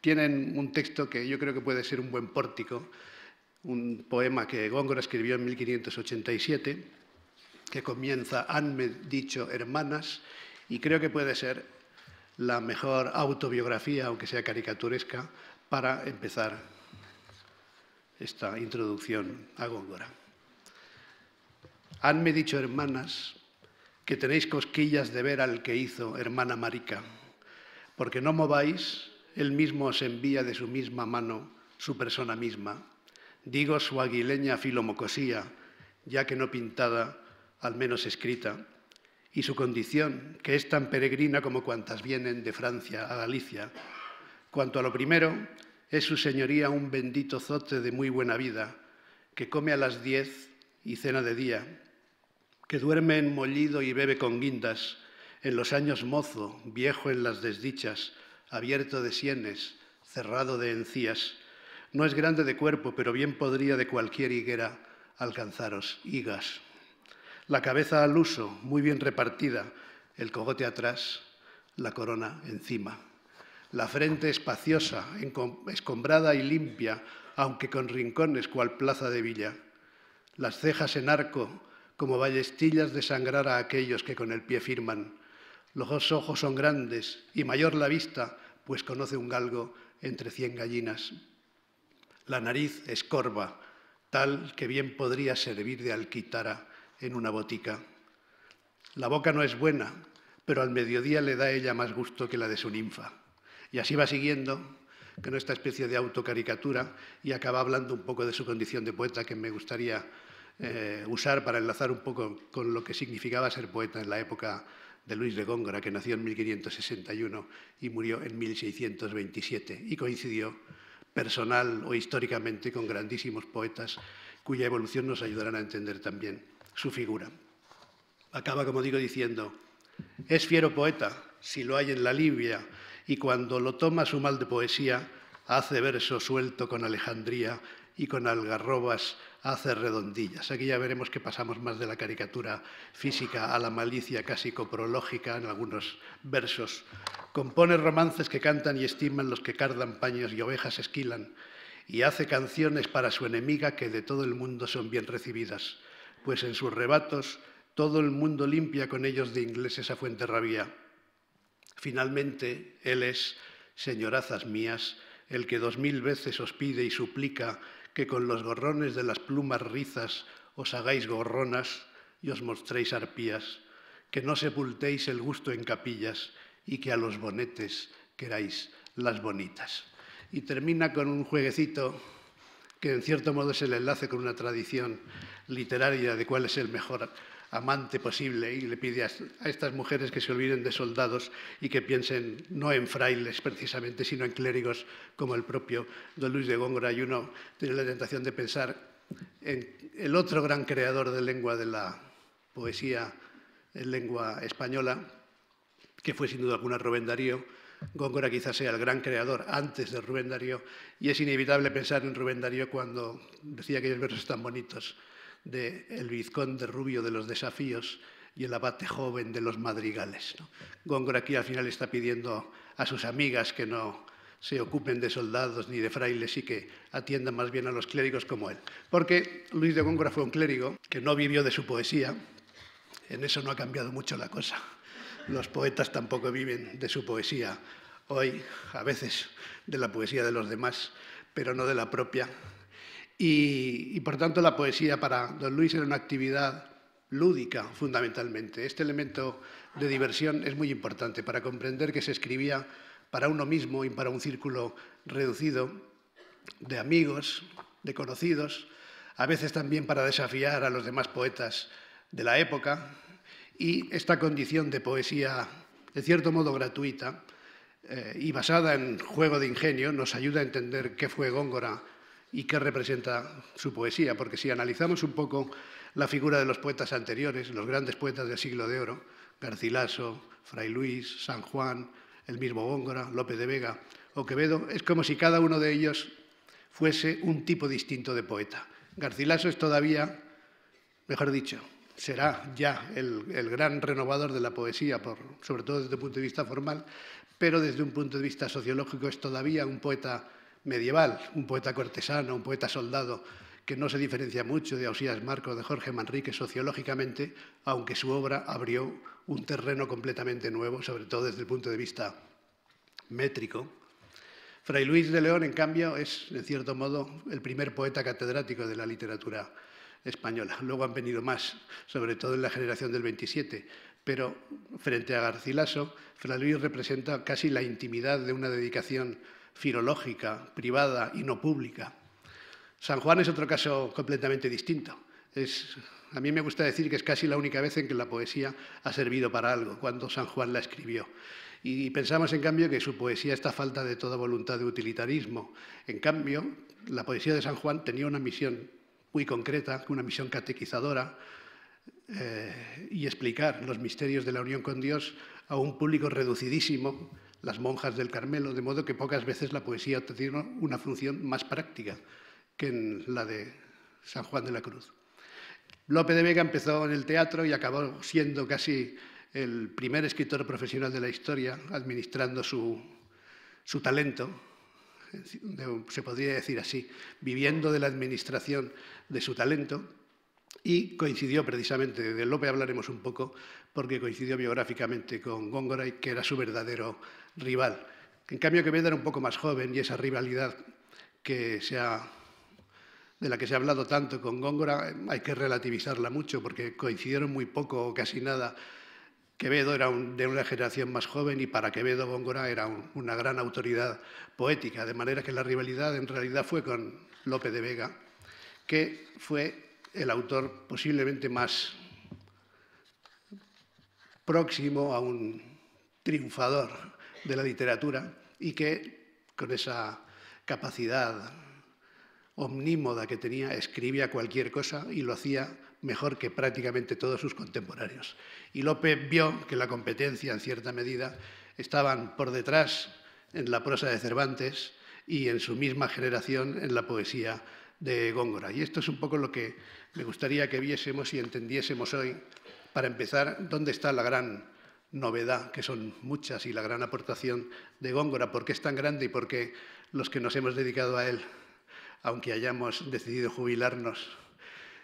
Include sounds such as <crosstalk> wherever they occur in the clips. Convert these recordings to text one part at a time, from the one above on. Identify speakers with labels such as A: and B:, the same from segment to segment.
A: tienen un texto que yo creo que puede ser un buen pórtico, un poema que Góngora escribió en 1587, que comienza, hanme dicho hermanas, y creo que puede ser la mejor autobiografía, aunque sea caricaturesca, para empezar esta introducción a Góngora. Hanme dicho, hermanas, que tenéis cosquillas de ver al que hizo, hermana Marica, porque no mováis él mismo os envía de su misma mano su persona misma. Digo su aguileña filomocosía, ya que no pintada, al menos escrita, y su condición, que es tan peregrina como cuantas vienen de Francia a Galicia. Cuanto a lo primero, es su señoría un bendito zote de muy buena vida, que come a las diez y cena de día, que duerme en mollido y bebe con guindas, en los años mozo, viejo en las desdichas, abierto de sienes, cerrado de encías. No es grande de cuerpo, pero bien podría de cualquier higuera alcanzaros higas. La cabeza al uso, muy bien repartida, el cogote atrás, la corona encima. La frente espaciosa, escombrada y limpia, aunque con rincones cual plaza de villa. Las cejas en arco, como ballestillas de sangrar a aquellos que con el pie firman los ojos son grandes y mayor la vista, pues conoce un galgo entre cien gallinas. La nariz es corva, tal que bien podría servir de alquitara en una botica. La boca no es buena, pero al mediodía le da ella más gusto que la de su ninfa. Y así va siguiendo con esta especie de autocaricatura y acaba hablando un poco de su condición de poeta que me gustaría eh, usar para enlazar un poco con lo que significaba ser poeta en la época de Luis de Góngora, que nació en 1561 y murió en 1627, y coincidió personal o históricamente con grandísimos poetas cuya evolución nos ayudará a entender también su figura. Acaba, como digo, diciendo, es fiero poeta, si lo hay en la Libia, y cuando lo toma su mal de poesía, hace verso suelto con alejandría y con algarrobas hace redondillas. Aquí ya veremos que pasamos más de la caricatura física a la malicia casi coprológica en algunos versos. Compone romances que cantan y estiman los que cardan paños y ovejas esquilan, y hace canciones para su enemiga que de todo el mundo son bien recibidas, pues en sus rebatos todo el mundo limpia con ellos de ingleses a rabia. Finalmente, él es, señorazas mías, el que dos mil veces os pide y suplica que con los gorrones de las plumas rizas os hagáis gorronas y os mostréis arpías, que no sepultéis el gusto en capillas y que a los bonetes queráis las bonitas. Y termina con un jueguecito que en cierto modo es el enlace con una tradición literaria de cuál es el mejor amante posible y le pide a, estas mujeres que se olviden de soldados y que piensen no en frailes precisamente, sino en clérigos como el propio don Luis de Góngora. Y uno tiene la tentación de pensar en el otro gran creador de lengua de la poesía en lengua española, que fue sin duda alguna Rubén Darío. Góngora quizás sea el gran creador antes de Rubén Darío, y es inevitable pensar en Rubén Darío cuando decía aquellos versos tan bonitos de el vizconde rubio de los desafíos y el abate joven de los madrigales. Góngora aquí al final está pidiendo a sus amigas que no se ocupen de soldados ni de frailes y que atiendan más bien a los clérigos como él. Porque Luis de Góngora fue un clérigo que no vivió de su poesía, en eso no ha cambiado mucho la cosa. Los poetas tampoco viven de su poesía hoy, a veces de la poesía de los demás, pero no de la propia, y, por tanto la poesía para don Luis era una actividad lúdica fundamentalmente. Este elemento de diversión es muy importante para comprender que se escribía para uno mismo y para un círculo reducido de amigos, de conocidos, a veces también para desafiar a los demás poetas de la época. Y esta condición de poesía, de cierto modo gratuita eh, y basada en juego de ingenio, nos ayuda a entender qué fue Góngora y qué representa su poesía, porque si analizamos un poco la figura de los poetas anteriores, los grandes poetas del siglo de oro, Garcilaso, Fray Luis, San Juan, el mismo Góngora, López de Vega o Quevedo, es como si cada uno de ellos fuese un tipo distinto de poeta. Garcilaso es todavía, mejor dicho, será ya el, gran renovador de la poesía, por, sobre todo desde un punto de vista formal, pero desde un punto de vista sociológico es todavía un poeta medieval, un poeta cortesano, un poeta soldado, que no se diferencia mucho de Ausías Marcos de Jorge Manrique sociológicamente, aunque su obra abrió un terreno completamente nuevo, sobre todo desde el punto de vista métrico. Fray Luis de León, en cambio, es, en cierto modo, el primer poeta catedrático de la literatura española. Luego han venido más, sobre todo en la generación del 27, pero frente a Garcilaso, Fray Luis representa casi la intimidad de una dedicación filológica, privada y no pública. San Juan es otro caso completamente distinto. a mí me gusta decir que es casi la única vez en que la poesía ha servido para algo, cuando San Juan la escribió. Y pensamos, en cambio, que su poesía está falta de toda voluntad de utilitarismo. En cambio, la poesía de San Juan tenía una misión muy concreta, una misión catequizadora, eh, y explicar los misterios de la unión con Dios a un público reducidísimo las monjas del Carmelo, de modo que pocas veces la poesía tiene una función más práctica que en la de San Juan de la Cruz. Lope de Vega empezó en el teatro y acabó siendo casi el primer escritor profesional de la historia, administrando su, talento, se podría decir así, viviendo de la administración de su talento, y coincidió precisamente, de Lope hablaremos un poco, porque coincidió biográficamente con Góngora, que era su verdadero rival. En cambio, Quevedo era un poco más joven y esa rivalidad que de la que se ha hablado tanto con Góngora hay que relativizarla mucho porque coincidieron muy poco o casi nada. Quevedo era de una generación más joven y para Quevedo Góngora era una gran autoridad poética, de manera que la rivalidad en realidad fue con Lope de Vega, que fue el autor posiblemente más próximo a un triunfador de la literatura y que con esa capacidad omnímoda que tenía, escribía cualquier cosa y lo hacía mejor que prácticamente todos sus contemporáneos. Y López vio que la competencia, en cierta medida, estaban por detrás en la prosa de Cervantes y en su misma generación en la poesía de Góngora. Y esto es un poco lo que me gustaría que viésemos y entendiésemos hoy, para empezar, dónde está la gran novedad, que son muchas, y la gran aportación de Góngora, porque es tan grande y porque los que nos hemos dedicado a él, aunque hayamos decidido jubilarnos,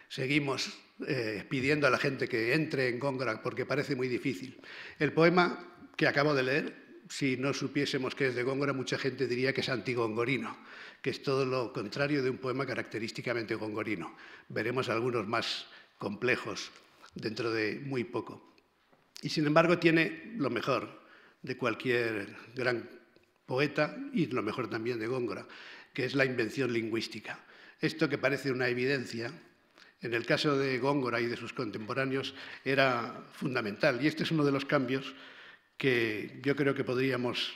A: seguimos eh, pidiendo a la gente que entre en Góngora, porque parece muy difícil. El poema que acabo de leer, si no supiésemos que es de Góngora, mucha gente diría que es antigongorino, que es todo lo contrario de un poema característicamente gongorino. Veremos algunos más complejos dentro de muy poco. Y sin embargo tiene lo mejor de cualquier gran poeta y lo mejor también de Góngora, que es la invención lingüística. Esto que parece una evidencia, en el caso de Góngora y de sus contemporáneos, era fundamental. Y este es uno de los cambios que yo creo que podríamos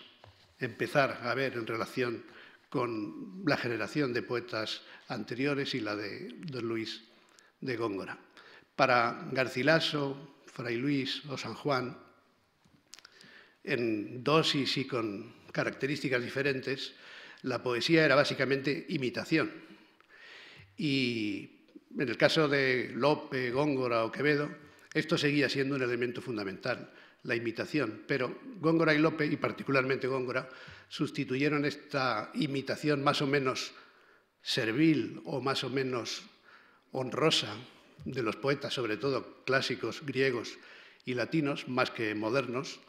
A: empezar a ver en relación con la generación de poetas anteriores y la de Don Luis de Góngora. Para Garcilaso, y Luis o San Juan, en dosis y con características diferentes, la poesía era básicamente imitación. Y en el caso de Lope, Góngora o Quevedo, esto seguía siendo un elemento fundamental, la imitación. Pero Góngora y Lope, y particularmente Góngora, sustituyeron esta imitación más o menos servil o más o menos honrosa de los poetas, sobre todo clásicos griegos y latinos, más que modernos,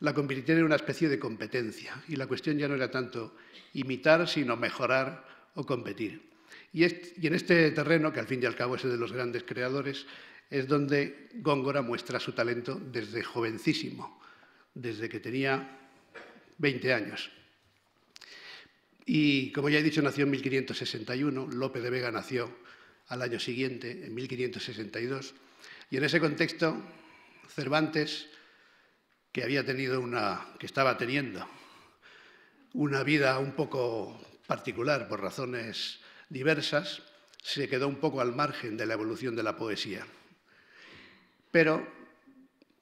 A: la convirtieron en una especie de competencia. Y la cuestión ya no era tanto imitar, sino mejorar o competir. Y, en este terreno, que al fin y al cabo es el de los grandes creadores, es donde Góngora muestra su talento desde jovencísimo, desde que tenía 20 años. Y como ya he dicho, nació en 1561, Lope de Vega nació al año siguiente, en 1562. Y en ese contexto, Cervantes, que, había tenido una, que estaba teniendo una vida un poco particular por razones diversas, se quedó un poco al margen de la evolución de la poesía. Pero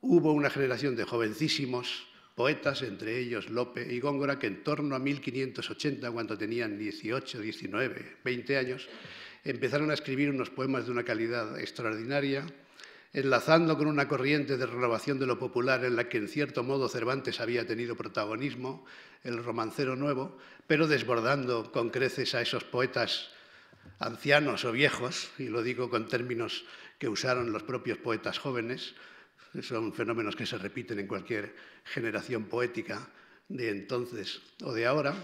A: hubo una generación de jovencísimos poetas, entre ellos Lope y Góngora, que en torno a 1580, cuando tenían 18, 19, 20 años, empezaron a escribir unos poemas de una calidad extraordinaria, enlazando con una corriente de renovación de lo popular en la que en cierto modo Cervantes había tenido protagonismo, el romancero nuevo, pero desbordando con creces a esos poetas ancianos o viejos, y lo digo con términos que usaron los propios poetas jóvenes, son fenómenos que se repiten en cualquier generación poética de entonces o de ahora,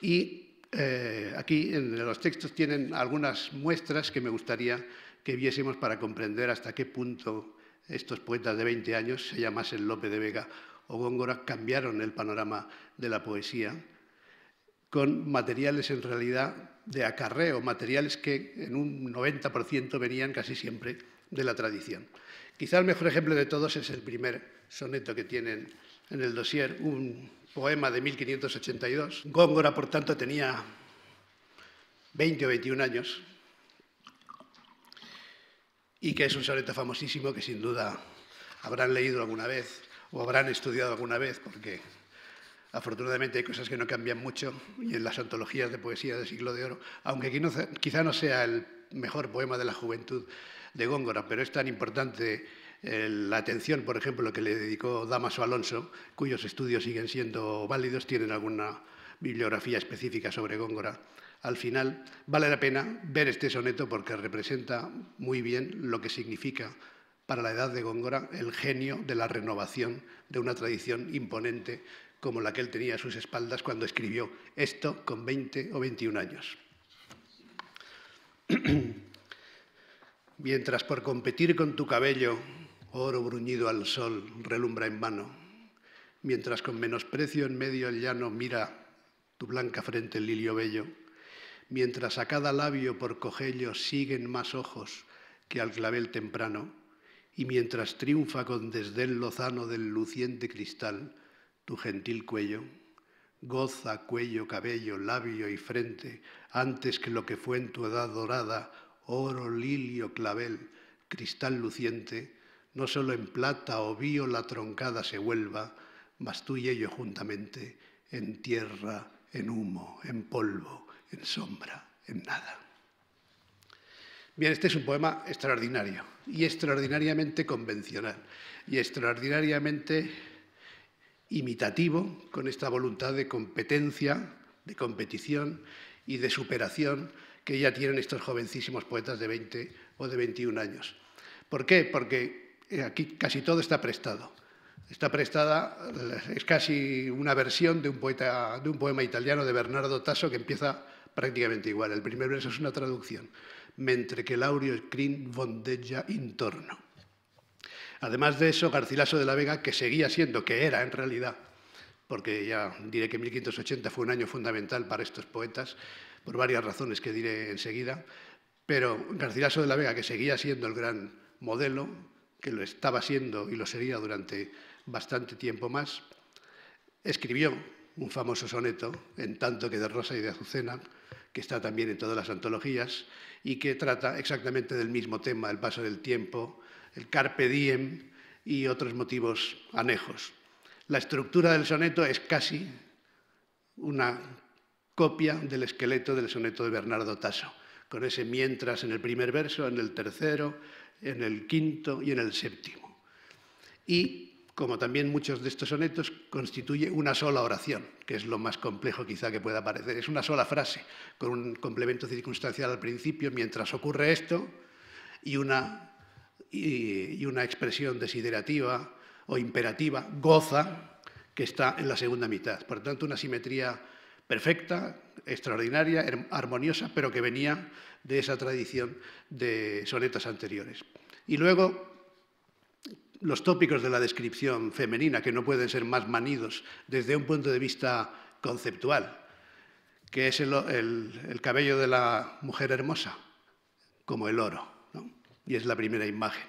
A: y eh, aquí en los textos tienen algunas muestras que me gustaría que viésemos para comprender hasta qué punto estos poetas de 20 años, se llamasen Lope de Vega o Góngora, cambiaron el panorama de la poesía con materiales en realidad de acarreo, materiales que en un 90% venían casi siempre de la tradición. Quizá el mejor ejemplo de todos es el primer soneto que tienen en el dossier, un poema de 1582. Góngora, por tanto, tenía 20 o 21 años y que es un soneto famosísimo que sin duda habrán leído alguna vez o habrán estudiado alguna vez, porque afortunadamente hay cosas que no cambian mucho y en las antologías de poesía del siglo de oro, aunque quizá no sea el mejor poema de la juventud de Góngora, pero es tan importante la atención, por ejemplo, que le dedicó Damaso Alonso, cuyos estudios siguen siendo válidos, tienen alguna bibliografía específica sobre Góngora. Al final, vale la pena ver este soneto porque representa muy bien lo que significa para la edad de Góngora el genio de la renovación de una tradición imponente como la que él tenía a sus espaldas cuando escribió esto con 20 o 21 años. <clears throat> Mientras por competir con tu cabello oro bruñido al sol relumbra en vano, mientras con menosprecio en medio el llano mira tu blanca frente el lilio bello, mientras a cada labio por cogello siguen más ojos que al clavel temprano, y mientras triunfa con desdén lozano del luciente cristal tu gentil cuello, goza cuello, cabello, labio y frente, antes que lo que fue en tu edad dorada, oro, lilio, clavel, cristal luciente, no solo en plata o vio la troncada se vuelva, mas tú y juntamente, en tierra, en humo, en polvo, en sombra, en nada. Bien, este es un poema extraordinario y extraordinariamente convencional y extraordinariamente imitativo con esta voluntad de competencia, de competición y de superación que ya tienen estos jovencísimos poetas de 20 o de 21 años. ¿Por qué? Porque aquí casi todo está prestado. Está prestada, es casi una versión de un, poeta, de un poema italiano de Bernardo Tasso que empieza prácticamente igual. El primer verso es una traducción. Mentre que l'aurio e crin bondella intorno. Además de eso, Garcilaso de la Vega, que seguía siendo, que era en realidad, porque ya diré que 1580 fue un año fundamental para estos poetas, por varias razones que diré enseguida, pero Garcilaso de la Vega, que seguía siendo el gran modelo, que lo estaba siendo y lo sería durante bastante tiempo más, escribió un famoso soneto, En tanto que de Rosa y de Azucena, que está también en todas las antologías y que trata exactamente del mismo tema, el paso del tiempo, el carpe diem y otros motivos anejos. La estructura del soneto es casi una copia del esqueleto del soneto de Bernardo Tasso, con ese mientras en el primer verso, en el tercero, en el quinto y en el séptimo. Y, como también muchos de estos sonetos, constituye una sola oración, que es lo más complejo quizá que pueda parecer. Es una sola frase, con un complemento circunstancial al principio, mientras ocurre esto, y una, una expresión desiderativa o imperativa, goza, que está en la segunda mitad. Por tanto, una simetría perfecta, extraordinaria, armoniosa, pero que venía de esa tradición de sonetas anteriores. Y luego, los tópicos de la descripción femenina, que no pueden ser más manidos desde un punto de vista conceptual, que es el, cabello de la mujer hermosa, como el oro, y es la primera imagen.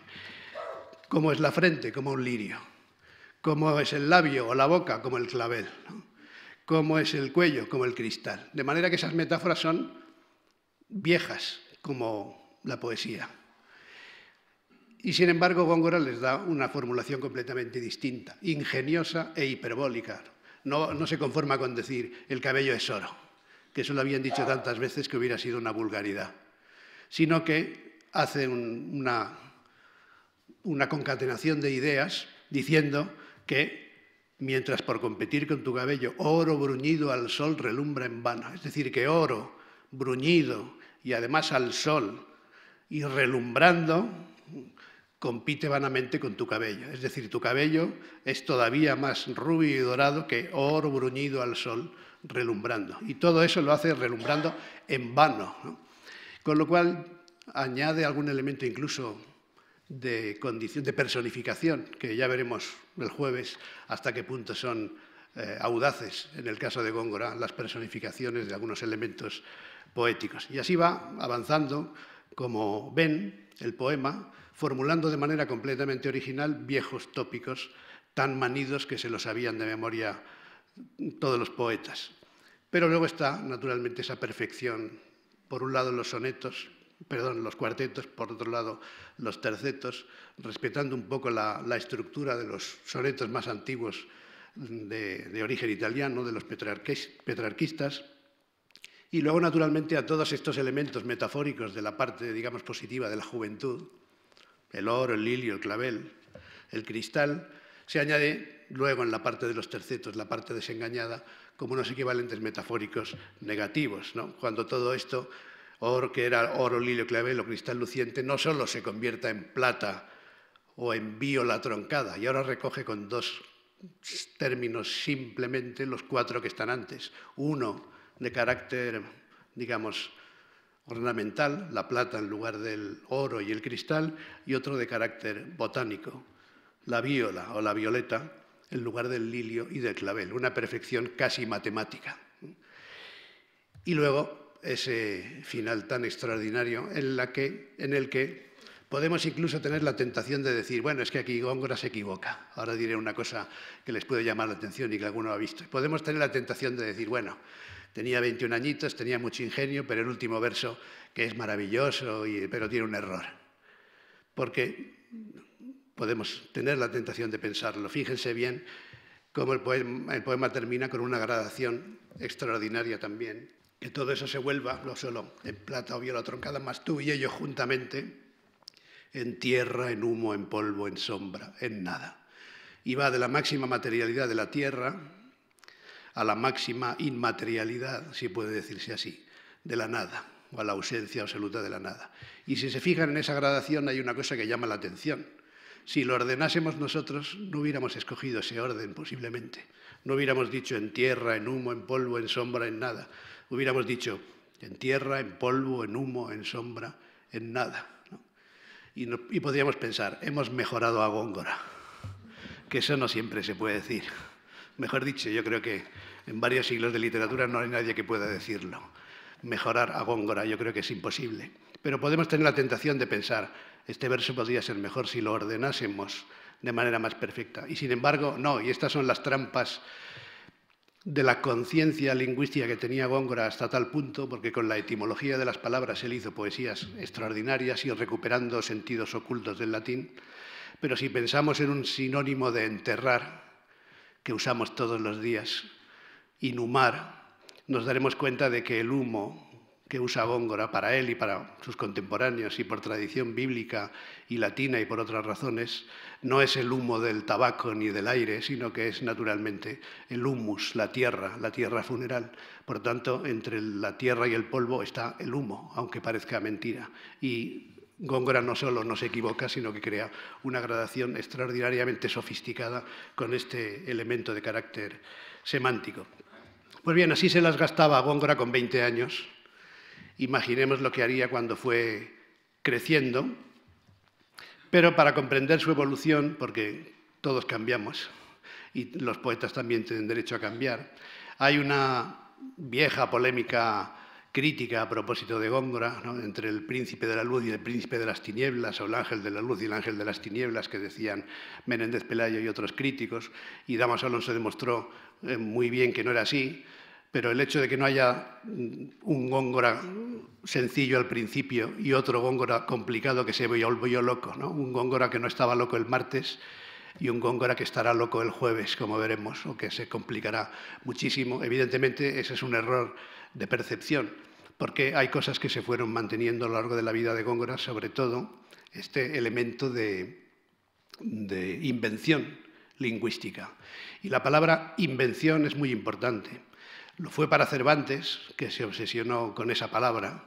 A: Como es la frente, como un lirio. Como es el labio o la boca, como el clavel como es el cuello, como el cristal. De manera que esas metáforas son viejas, como la poesía. Y sin embargo, Góngora les da una formulación completamente distinta, ingeniosa e hiperbólica. No, se conforma con decir el cabello es oro, que eso lo habían dicho tantas veces que hubiera sido una vulgaridad, sino que hace una, una concatenación de ideas diciendo que mientras por competir con tu cabello oro bruñido al sol relumbra en vano. Es decir, que oro bruñido y además al sol y relumbrando compite vanamente con tu cabello. Es decir, tu cabello es todavía más rubio y dorado que oro bruñido al sol relumbrando. Y todo eso lo hace relumbrando en vano. Con lo cual añade algún elemento incluso de, condición, de personificación, que ya veremos el jueves hasta qué punto son eh, audaces, en el caso de Góngora, las personificaciones de algunos elementos poéticos. Y así va avanzando, como ven, el poema, formulando de manera completamente original viejos tópicos tan manidos que se los sabían de memoria todos los poetas. Pero luego está, naturalmente, esa perfección, por un lado, los sonetos, perdón, los cuartetos, por otro lado, los tercetos, respetando un poco la, estructura de los sonetos más antiguos de, origen italiano, de los petrarquistas. Y luego, naturalmente, a todos estos elementos metafóricos de la parte, digamos, positiva de la juventud, el oro, el lilio, el clavel, el cristal, se añade luego en la parte de los tercetos, la parte desengañada, como unos equivalentes metafóricos negativos, ¿no? cuando todo esto oro que era oro, lilio, clavel o cristal luciente, no solo se convierta en plata o en viola troncada, y ahora recoge con dos términos simplemente los cuatro que están antes. Uno de carácter, digamos, ornamental, la plata en lugar del oro y el cristal, y otro de carácter botánico, la viola o la violeta en lugar del lilio y del clavel, una perfección casi matemática. Y luego ese final tan extraordinario en, el que podemos incluso tener la tentación de decir, bueno, es que aquí Góngora se equivoca. Ahora diré una cosa que les puede llamar la atención y que alguno ha visto. Podemos tener la tentación de decir, bueno, tenía 21 añitos, tenía mucho ingenio, pero el último verso, que es maravilloso, pero tiene un error. Porque podemos tener la tentación de pensarlo. Fíjense bien cómo el poema termina con una gradación extraordinaria también que todo eso se vuelva, no solo en plata o viola troncada, más tú y ellos juntamente, en tierra, en humo, en polvo, en sombra, en nada. Y va de la máxima materialidad de la tierra a la máxima inmaterialidad, si puede decirse así, de la nada, o a la ausencia absoluta de la nada. Y si se fijan en esa gradación hay una cosa que llama la atención. Si lo ordenásemos nosotros, no hubiéramos escogido ese orden posiblemente. No hubiéramos dicho en tierra, en humo, en polvo, en sombra, en nada, hubiéramos dicho en tierra, en polvo, en humo, en sombra, en nada. Y, y podríamos pensar, hemos mejorado a Góngora, que eso no siempre se puede decir. Mejor dicho, yo creo que en varios siglos de literatura no hay nadie que pueda decirlo. Mejorar a Góngora, yo creo que es imposible. Pero podemos tener la tentación de pensar, este verso podría ser mejor si lo ordenásemos de manera más perfecta. Y sin embargo, no, y estas son las trampas de la conciencia lingüística que tenía Góngora hasta tal punto, porque con la etimología de las palabras él hizo poesías extraordinarias y recuperando sentidos ocultos del latín, pero si pensamos en un sinónimo de enterrar, que usamos todos los días, inhumar, nos daremos cuenta de que el humo que usa Góngora para él y para sus contemporáneos y por tradición bíblica y latina y por otras razones, no es el humo del tabaco ni del aire, sino que es naturalmente el humus, la tierra, la tierra funeral. Por tanto, entre la tierra y el polvo está el humo, aunque parezca mentira. Y Góngora no solo no se equivoca, sino que crea una gradación extraordinariamente sofisticada con este elemento de carácter semántico. Pues bien, así se las gastaba Góngora con 20 años, Imaginemos lo que haría cuando fue creciendo, pero para comprender su evolución, porque todos cambiamos y los poetas también tienen derecho a cambiar, hay una vieja polémica crítica a propósito de Góngora, entre el príncipe de la luz y el príncipe de las tinieblas, o el ángel de la luz y el ángel de las tinieblas, que decían Menéndez Pelayo y otros críticos, y Damas Alonso demostró eh, muy bien que no era así, pero el hecho de que no haya mm, un góngora sencillo al principio y otro góngora complicado que se volvió loco, ¿no? un góngora que no estaba loco el martes y un góngora que estará loco el jueves, como veremos, o que se complicará muchísimo. Evidentemente, ese es un error de percepción, porque hay cosas que se fueron manteniendo a lo largo de la vida de Góngora, sobre todo este elemento de invención lingüística. Y la palabra invención es muy importante lo fue para Cervantes, que se obsesionó con esa palabra.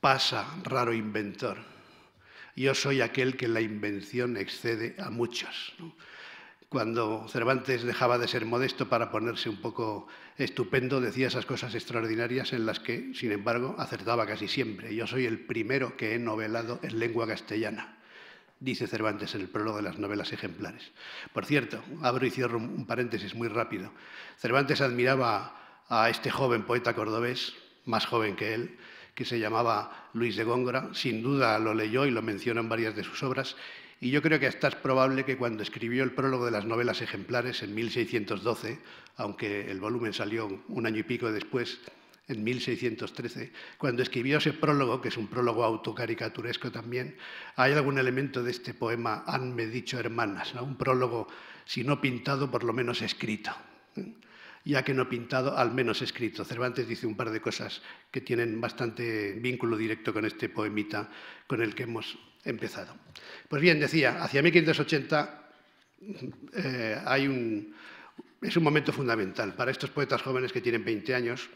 A: Pasa, raro inventor. Yo soy aquel que la invención excede a muchos. Cuando Cervantes dejaba de ser modesto para ponerse un poco estupendo, decía esas cosas extraordinarias en las que, sin embargo, acertaba casi siempre. Yo soy el primero que he novelado en lengua castellana dice Cervantes en el prólogo de las novelas ejemplares. Por cierto, abro y cierro un paréntesis muy rápido. Cervantes admiraba a este joven poeta cordobés, más joven que él, que se llamaba Luis de Góngora. Sin duda lo leyó y lo menciona en varias de sus obras. Y yo creo que hasta es probable que cuando escribió el prólogo de las novelas ejemplares en 1612, aunque el volumen salió un año y pico después, en 1613, cuando escribió ese prólogo, que es un prólogo autocaricaturesco también, hay algún elemento de este poema, han me dicho hermanas, un prólogo, si no pintado, por lo menos escrito ya que no pintado, al menos escrito. Cervantes dice un par de cosas que tienen bastante vínculo directo con este poemita con el que hemos empezado. Pues bien, decía, hacia 1580 eh, hay un, es un momento fundamental para estos poetas jóvenes que tienen 20 años,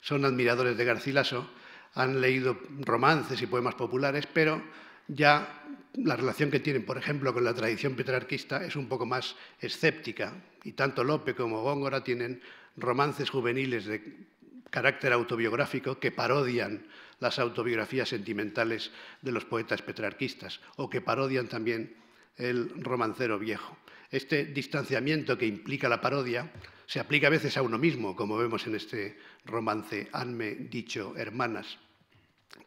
A: son admiradores de Garcilaso, han leído romances y poemas populares, pero ya la relación que tienen, por ejemplo, con la tradición petrarquista es un poco más escéptica y tanto Lope como Góngora tienen romances juveniles de carácter autobiográfico que parodian las autobiografías sentimentales de los poetas petrarquistas o que parodian también el romancero viejo. Este distanciamiento que implica la parodia se aplica a veces a uno mismo, como vemos en este romance, hanme dicho hermanas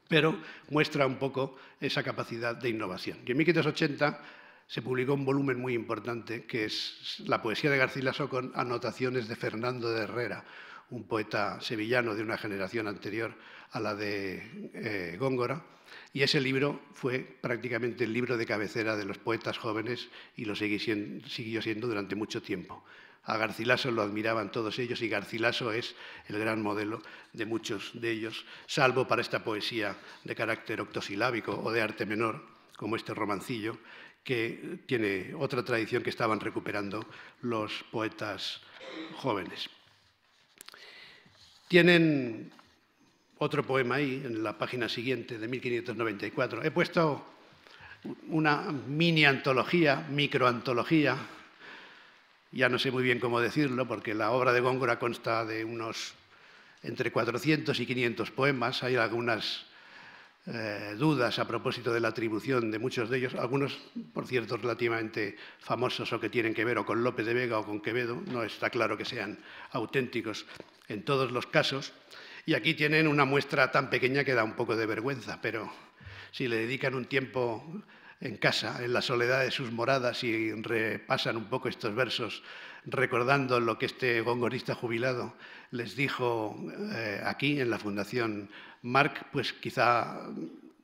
A: pero muestra un poco esa capacidad de innovación. Y en 1580 se publicó un volumen muy importante, que es la poesía de Garcilaso con anotaciones de Fernando de Herrera, un poeta sevillano de una generación anterior a la de eh, Góngora, y ese libro fue prácticamente el libro de cabecera de los poetas jóvenes y lo siguió siendo durante mucho tiempo. A Garcilaso lo admiraban todos ellos y Garcilaso es el gran modelo de muchos de ellos, salvo para esta poesía de carácter octosilábico o de arte menor, como este romancillo, que tiene otra tradición que estaban recuperando los poetas jóvenes. Tienen otro poema ahí, en la página siguiente de 1594. He puesto una mini antología, microantología, ya no sé muy bien cómo decirlo, porque la obra de Góngora consta de unos entre 400 y 500 poemas. Hay algunas eh, dudas a propósito de la atribución de muchos de ellos, algunos, por cierto, relativamente famosos o que tienen que ver o con López de Vega o con Quevedo, no está claro que sean auténticos en todos los casos. Y aquí tienen una muestra tan pequeña que da un poco de vergüenza, pero si le dedican un tiempo en casa, en la soledad de sus moradas y repasan un poco estos versos recordando lo que este gongorista jubilado les dijo eh, aquí en la Fundación Marc, pues quizá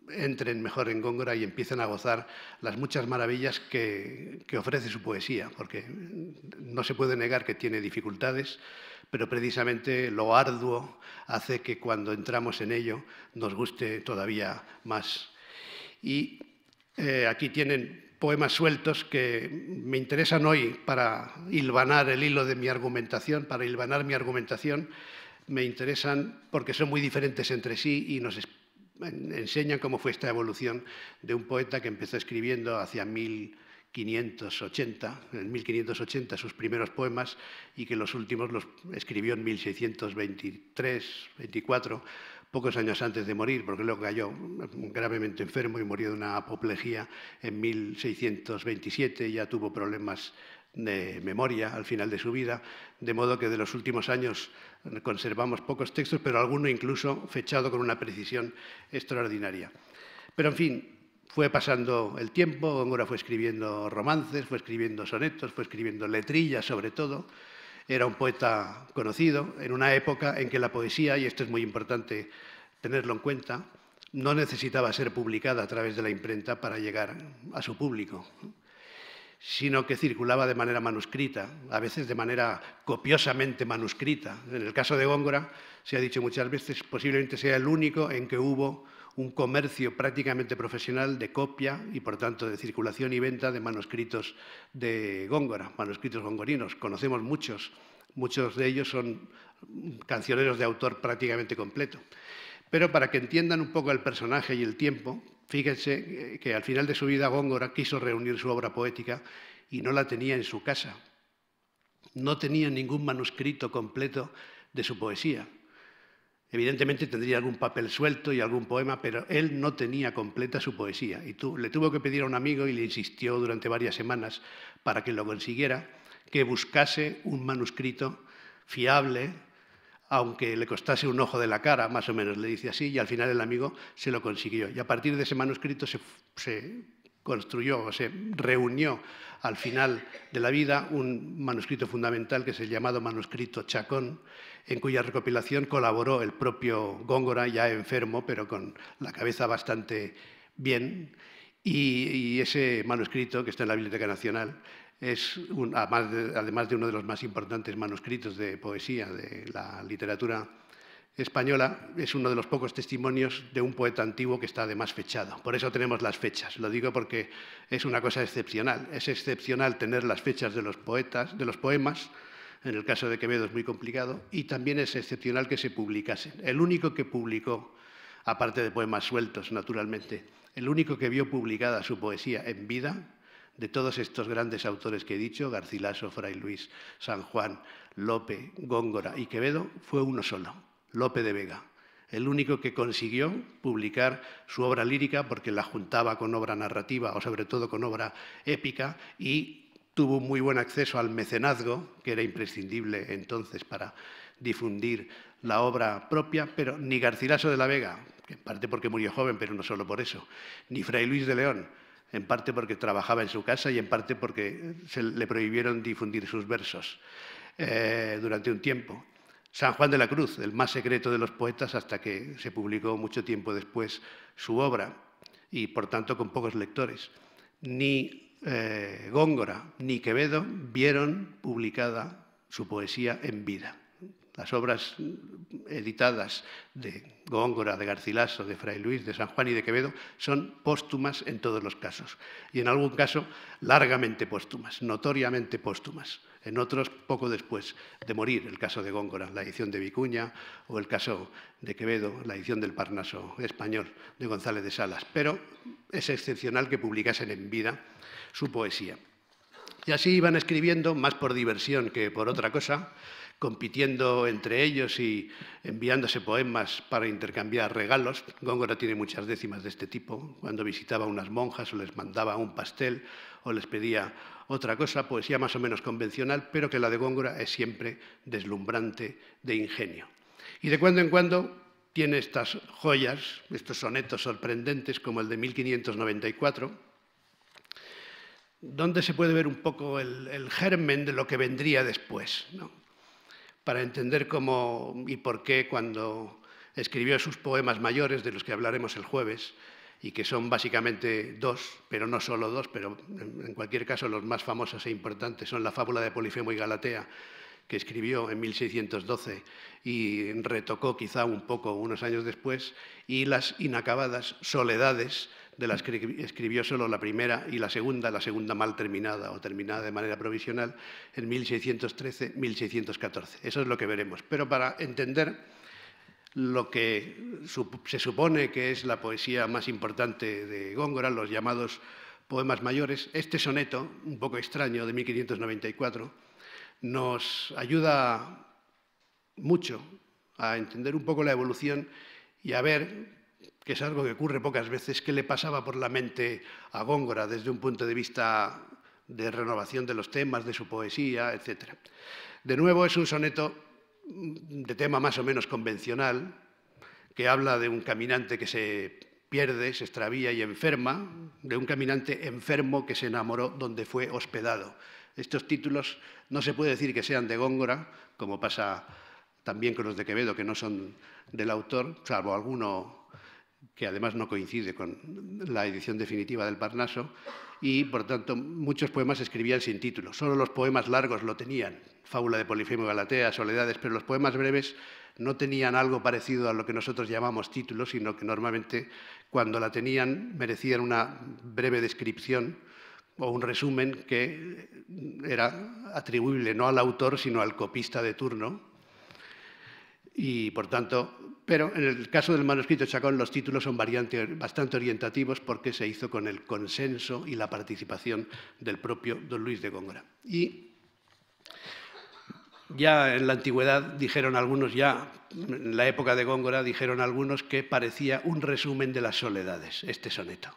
A: entren mejor en Góngora y empiecen a gozar las muchas maravillas que, que, ofrece su poesía, porque no se puede negar que tiene dificultades, pero precisamente lo arduo hace que cuando entramos en ello nos guste todavía más. Y eh, aquí tienen poemas sueltos que me interesan hoy para hilvanar el hilo de mi argumentación, para hilvanar mi argumentación. Me interesan porque son muy diferentes entre sí y nos enseñan cómo fue esta evolución de un poeta que empezó escribiendo hacia 1580, en 1580 sus primeros poemas y que los últimos los escribió en 1623, 24 pocos años antes de morir, porque luego cayó gravemente enfermo y murió de una apoplejía en 1627, ya tuvo problemas de memoria al final de su vida, de modo que de los últimos años conservamos pocos textos, pero alguno incluso fechado con una precisión extraordinaria. Pero en fin, fue pasando el tiempo, Góngora fue escribiendo romances, fue escribiendo sonetos, fue escribiendo letrillas sobre todo, era un poeta conocido en una época en que la poesía, y esto es muy importante tenerlo en cuenta, no necesitaba ser publicada a través de la imprenta para llegar a su público, sino que circulaba de manera manuscrita, a veces de manera copiosamente manuscrita. En el caso de Góngora, se ha dicho muchas veces, posiblemente sea el único en que hubo un comercio prácticamente profesional de copia y, por tanto, de circulación y venta de manuscritos de Góngora, manuscritos gongorinos. Conocemos muchos, muchos de ellos son cancioneros de autor prácticamente completo. Pero para que entiendan un poco el personaje y el tiempo, fíjense que al final de su vida Góngora quiso reunir su obra poética y no la tenía en su casa. No tenía ningún manuscrito completo de su poesía. Evidentemente tendría algún papel suelto y algún poema, pero él no tenía completa su poesía y tú, le tuvo que pedir a un amigo y le insistió durante varias semanas para que lo consiguiera que buscase un manuscrito fiable, aunque le costase un ojo de la cara, más o menos, le dice así, y al final el amigo se lo consiguió. Y a partir de ese manuscrito se, se construyó o se reunió al final de la vida un manuscrito fundamental que es el llamado manuscrito Chacón, en cuya recopilación colaboró el propio Góngora, ya enfermo, pero con la cabeza bastante bien. Y, ese manuscrito, que está en la Biblioteca Nacional, es, además, de, además, de, uno de los más importantes manuscritos de poesía de la literatura española, es uno de los pocos testimonios de un poeta antiguo que está además fechado. Por eso tenemos las fechas. Lo digo porque es una cosa excepcional. Es excepcional tener las fechas de los poetas, de los poemas, en el caso de Quevedo es muy complicado y también es excepcional que se publicase. El único que publicó, aparte de poemas sueltos, naturalmente, el único que vio publicada su poesía en vida, de todos estos grandes autores que he dicho, Garcilaso, Fray Luis, San Juan, Lope, Góngora y Quevedo, fue uno solo, Lope de Vega el único que consiguió publicar su obra lírica porque la juntaba con obra narrativa o sobre todo con obra épica y tuvo muy buen acceso al mecenazgo, que era imprescindible entonces para difundir la obra propia, pero ni Garcilaso de la Vega, en parte porque murió joven, pero no solo por eso, ni Fray Luis de León, en parte porque trabajaba en su casa y en parte porque se le prohibieron difundir sus versos eh, durante un tiempo. San Juan de la Cruz, el más secreto de los poetas hasta que se publicó mucho tiempo después su obra y por tanto con pocos lectores. Ni eh, Góngora ni Quevedo vieron publicada su poesía en vida. Las obras editadas de Góngora, de Garcilaso, de Fray Luis, de San Juan y de Quevedo son póstumas en todos los casos y en algún caso largamente póstumas, notoriamente póstumas, en otros poco después de morir, el caso de Góngora, la edición de Vicuña o el caso de Quevedo, la edición del Parnaso español de González de Salas, pero es excepcional que publicasen en vida su poesía. Y así iban escribiendo, más por diversión que por otra cosa, compitiendo entre ellos y enviándose poemas para intercambiar regalos. Góngora tiene muchas décimas de este tipo. Cuando visitaba a unas monjas o les mandaba un pastel o les pedía otra cosa, poesía más o menos convencional, pero que la de Góngora es siempre deslumbrante de ingenio. Y de cuando en cuando tiene estas joyas, estos sonetos sorprendentes como el de 1594 donde se puede ver un poco el, germen de lo que vendría después, para entender cómo y por qué cuando escribió sus poemas mayores, de los que hablaremos el jueves, y que son básicamente dos, pero no solo dos, pero en cualquier caso los más famosos e importantes son la fábula de Polifemo y Galatea, que escribió en 1612 y retocó quizá un poco unos años después, y las inacabadas Soledades de las que escribió solo la primera y la segunda, la segunda mal terminada o terminada de manera provisional, en 1613-1614. Eso es lo que veremos. Pero para entender lo que se supone que es la poesía más importante de Góngora, los llamados poemas mayores, este soneto, un poco extraño, de 1594, nos ayuda mucho a entender un poco la evolución y a ver que es algo que ocurre pocas veces, que le pasaba por la mente a Góngora desde un punto de vista de renovación de los temas, de su poesía, etc. De nuevo, es un soneto de tema más o menos convencional, que habla de un caminante que se pierde, se extravía y enferma, de un caminante enfermo que se enamoró donde fue hospedado. Estos títulos no se puede decir que sean de Góngora, como pasa también con los de Quevedo, que no son del autor, salvo alguno que además no coincide con la edición definitiva del Parnaso, y por tanto muchos poemas se escribían sin título. Solo los poemas largos lo tenían, Fábula de Polifemo y Galatea, Soledades, pero los poemas breves no tenían algo parecido a lo que nosotros llamamos título, sino que normalmente cuando la tenían merecían una breve descripción o un resumen que era atribuible no al autor, sino al copista de turno. Y por tanto, pero en el caso del manuscrito Chacón, los títulos son bastante orientativos porque se hizo con el consenso y la participación del propio don Luis de Góngora. Y ya en la antigüedad dijeron algunos, ya en la época de Góngora dijeron algunos que parecía un resumen de las soledades, este soneto.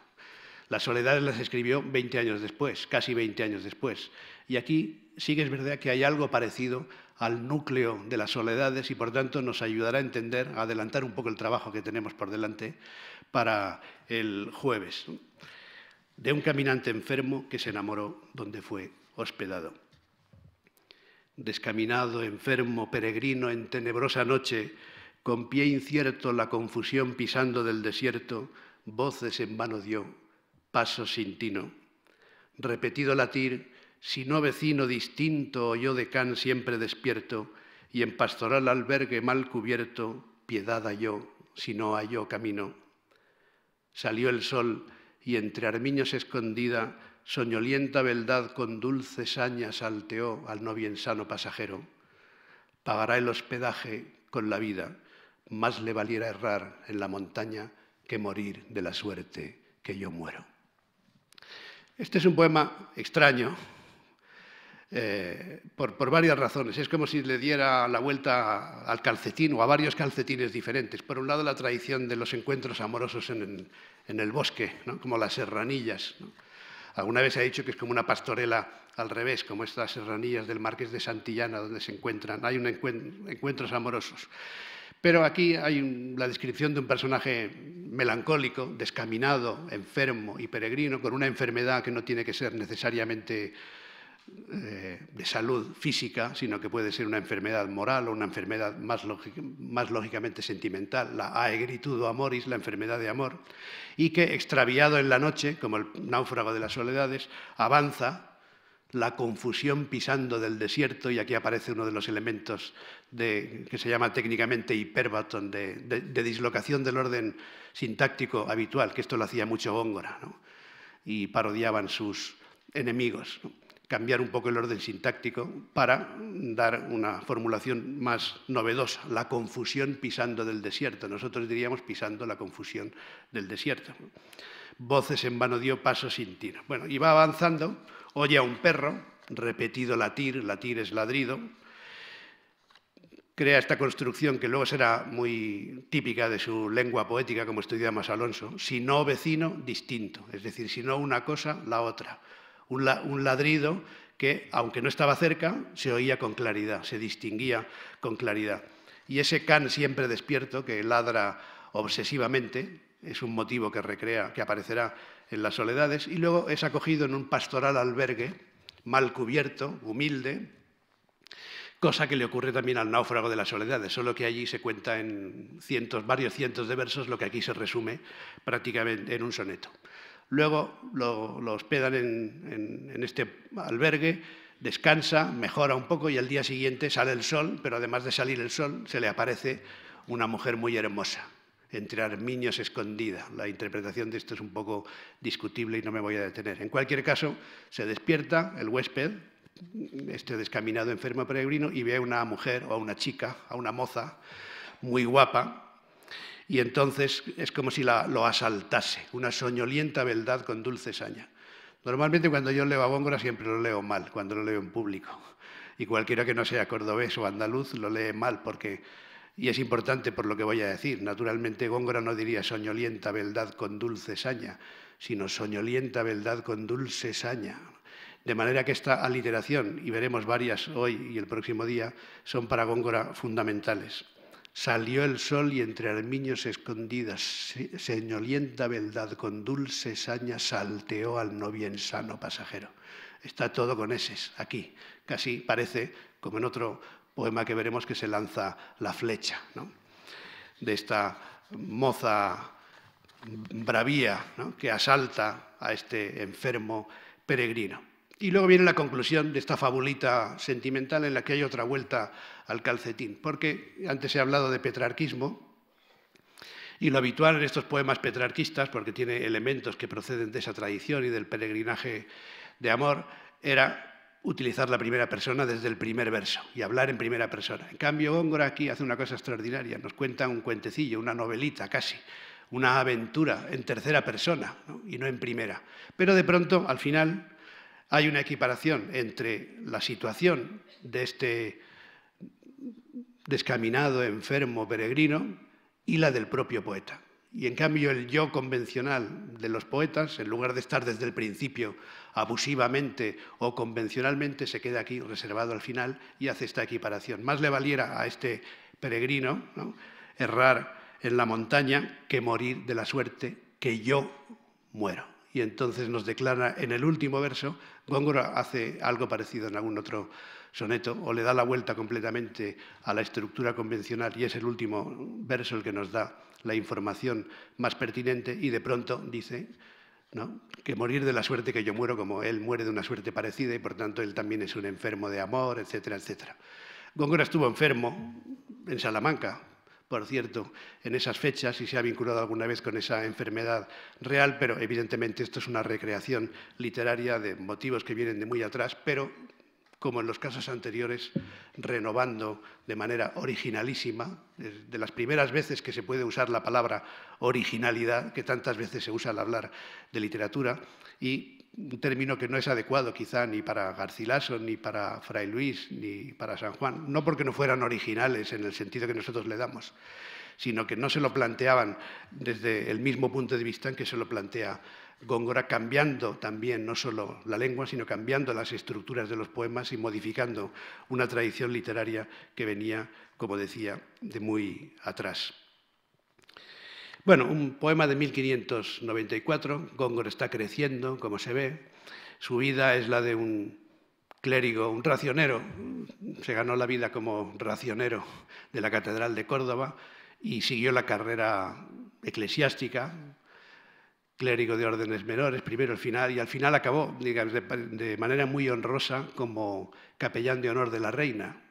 A: Las soledades las escribió 20 años después, casi 20 años después. Y aquí sí que es verdad que hay algo parecido al núcleo de las soledades y por tanto nos ayudará a entender, a adelantar un poco el trabajo que tenemos por delante para el jueves, de un caminante enfermo que se enamoró donde fue hospedado. Descaminado, enfermo, peregrino en tenebrosa noche, con pie incierto la confusión pisando del desierto, voces en vano dio paso sin tino. Repetido latir, si no vecino distinto o yo de can siempre despierto, y en pastoral albergue mal cubierto, piedad halló, si no halló camino. Salió el sol, y entre armiños escondida, soñolienta beldad con dulces añas salteó al no bien sano pasajero. Pagará el hospedaje con la vida, más le valiera errar en la montaña que morir de la suerte que yo muero. Este es un poema extraño eh, por, varias razones. Es como si le diera la vuelta al calcetín o a varios calcetines diferentes. Por un lado, la tradición de los encuentros amorosos en, el, bosque, como las serranillas. Alguna vez se ha dicho que es como una pastorela al revés, como estas serranillas del Marqués de Santillana, donde se encuentran. Hay un encuentros amorosos. Pero aquí hay la descripción de un personaje melancólico, descaminado, enfermo y peregrino, con una enfermedad que no tiene que ser necesariamente eh, de salud física, sino que puede ser una enfermedad moral o una enfermedad más, más lógicamente sentimental, la aegritud o amoris, la enfermedad de amor, y que extraviado en la noche, como el náufrago de las soledades, avanza la confusión pisando del desierto, y aquí aparece uno de los elementos que se llama técnicamente hiperbaton, de, dislocación del orden sintáctico habitual, que esto lo hacía mucho Góngora, y parodiaban sus enemigos. Cambiar un poco el orden sintáctico para dar una formulación más novedosa, la confusión pisando del desierto. Nosotros diríamos pisando la confusión del desierto. Voces en vano dio paso sin tiro. Bueno, iba avanzando, oye a un perro, repetido latir, latir es ladrido, crea esta construcción que luego será muy típica de su lengua poética, como estudia más Alonso, si no vecino, distinto, es decir, si no una cosa, la otra. un ladrido que, aunque no estaba cerca, se oía con claridad, se distinguía con claridad. Y ese can siempre despierto, que ladra obsesivamente, es un motivo que recrea, que aparecerá en las soledades, y luego es acogido en un pastoral albergue, mal cubierto, humilde, cosa que le ocurre también al náufrago de las soledades, solo que allí se cuenta en cientos, varios cientos de versos, lo que aquí se resume prácticamente en un soneto. Luego lo, hospedan en este albergue, descansa, mejora un poco y al día siguiente sale el sol, pero además de salir el sol se le aparece una mujer muy hermosa entre Armiños escondida. La interpretación de esto es un poco discutible y no me voy a detener. En cualquier caso, se despierta el huésped, este descaminado enfermo peregrino, y ve a una mujer o a una chica, a una moza, muy guapa, y entonces es como si la, lo asaltase, una soñolienta beldad con dulce saña. Normalmente cuando yo leo a Bóngora siempre lo leo mal, cuando lo leo en público. Y cualquiera que no sea cordobés o andaluz lo lee mal porque y es importante por lo que voy a decir. Naturalmente, Góngora no diría soñolienta beldad con dulce saña, sino soñolienta beldad con dulce saña. De manera que esta aliteración, y veremos varias hoy y el próximo día, son para Góngora fundamentales. Salió el sol y entre armiños escondidas, señolienta beldad con dulce saña, salteó al no bien sano pasajero. Está todo con eses aquí. Casi parece, como en otro poema que veremos que se lanza la flecha, de esta moza bravía que asalta a este enfermo peregrino. Y luego viene la conclusión de esta fabulita sentimental en la que hay otra vuelta al calcetín, porque antes he hablado de petrarquismo, y lo habitual en estos poemas petrarquistas, porque tiene elementos que proceden de esa tradición y del peregrinaje de amor, era utilizar la primera persona desde el primer verso y hablar en primera persona. En cambio, Góngora aquí hace una cosa extraordinaria, nos cuenta un cuentecillo, una novelita casi, una aventura en tercera persona y no en primera. Pero de pronto, al final, hay una equiparación entre la situación de este descaminado, enfermo, peregrino y la del propio poeta. Y en cambio el yo convencional de los poetas, en lugar de estar desde el principio abusivamente o convencionalmente, se queda aquí reservado al final y hace esta equiparación. Más le valiera a este peregrino errar en la montaña que morir de la suerte que yo muero. Y entonces nos declara en el último verso, Góngora hace algo parecido en algún otro soneto o le da la vuelta completamente a la estructura convencional y es el último verso el que nos da la información más pertinente y de pronto dice ¿no? que morir de la suerte que yo muero, como él muere de una suerte parecida y por tanto él también es un enfermo de amor, etcétera, etcétera. Góngora estuvo enfermo en Salamanca, por cierto, en esas fechas y se ha vinculado alguna vez con esa enfermedad real, pero evidentemente esto es una recreación literaria de motivos que vienen de muy atrás, pero como en los casos anteriores, renovando de manera originalísima, de las primeras veces que se puede usar la palabra originalidad, que tantas veces se usa al hablar de literatura, y un término que no es adecuado quizá ni para Garcilaso, ni para Fray Luis, ni para San Juan, no porque no fueran originales en el sentido que nosotros le damos, sino que no se lo planteaban desde el mismo punto de vista en que se lo plantea Góngora cambiando también no solo la lengua, sino cambiando las estructuras de los poemas y modificando una tradición literaria que venía, como decía, de muy atrás. Bueno, un poema de 1594, Góngora está creciendo, como se ve, su vida es la de un clérigo, un racionero, se ganó la vida como racionero de la Catedral de Córdoba y siguió la carrera eclesiástica, clérigo de órdenes menores, primero el final, y al final acabó de, manera muy honrosa como capellán de honor de la reina.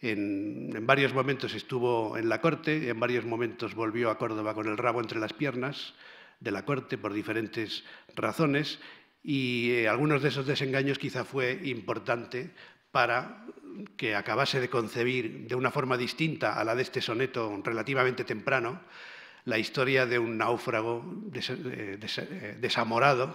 A: En, varios momentos estuvo en la corte, en varios momentos volvió a Córdoba con el rabo entre las piernas de la corte por diferentes razones, y eh, algunos de esos desengaños quizá fue importante para que acabase de concebir de una forma distinta a la de este soneto relativamente temprano, la historia de un náufrago eh, eh, desamorado,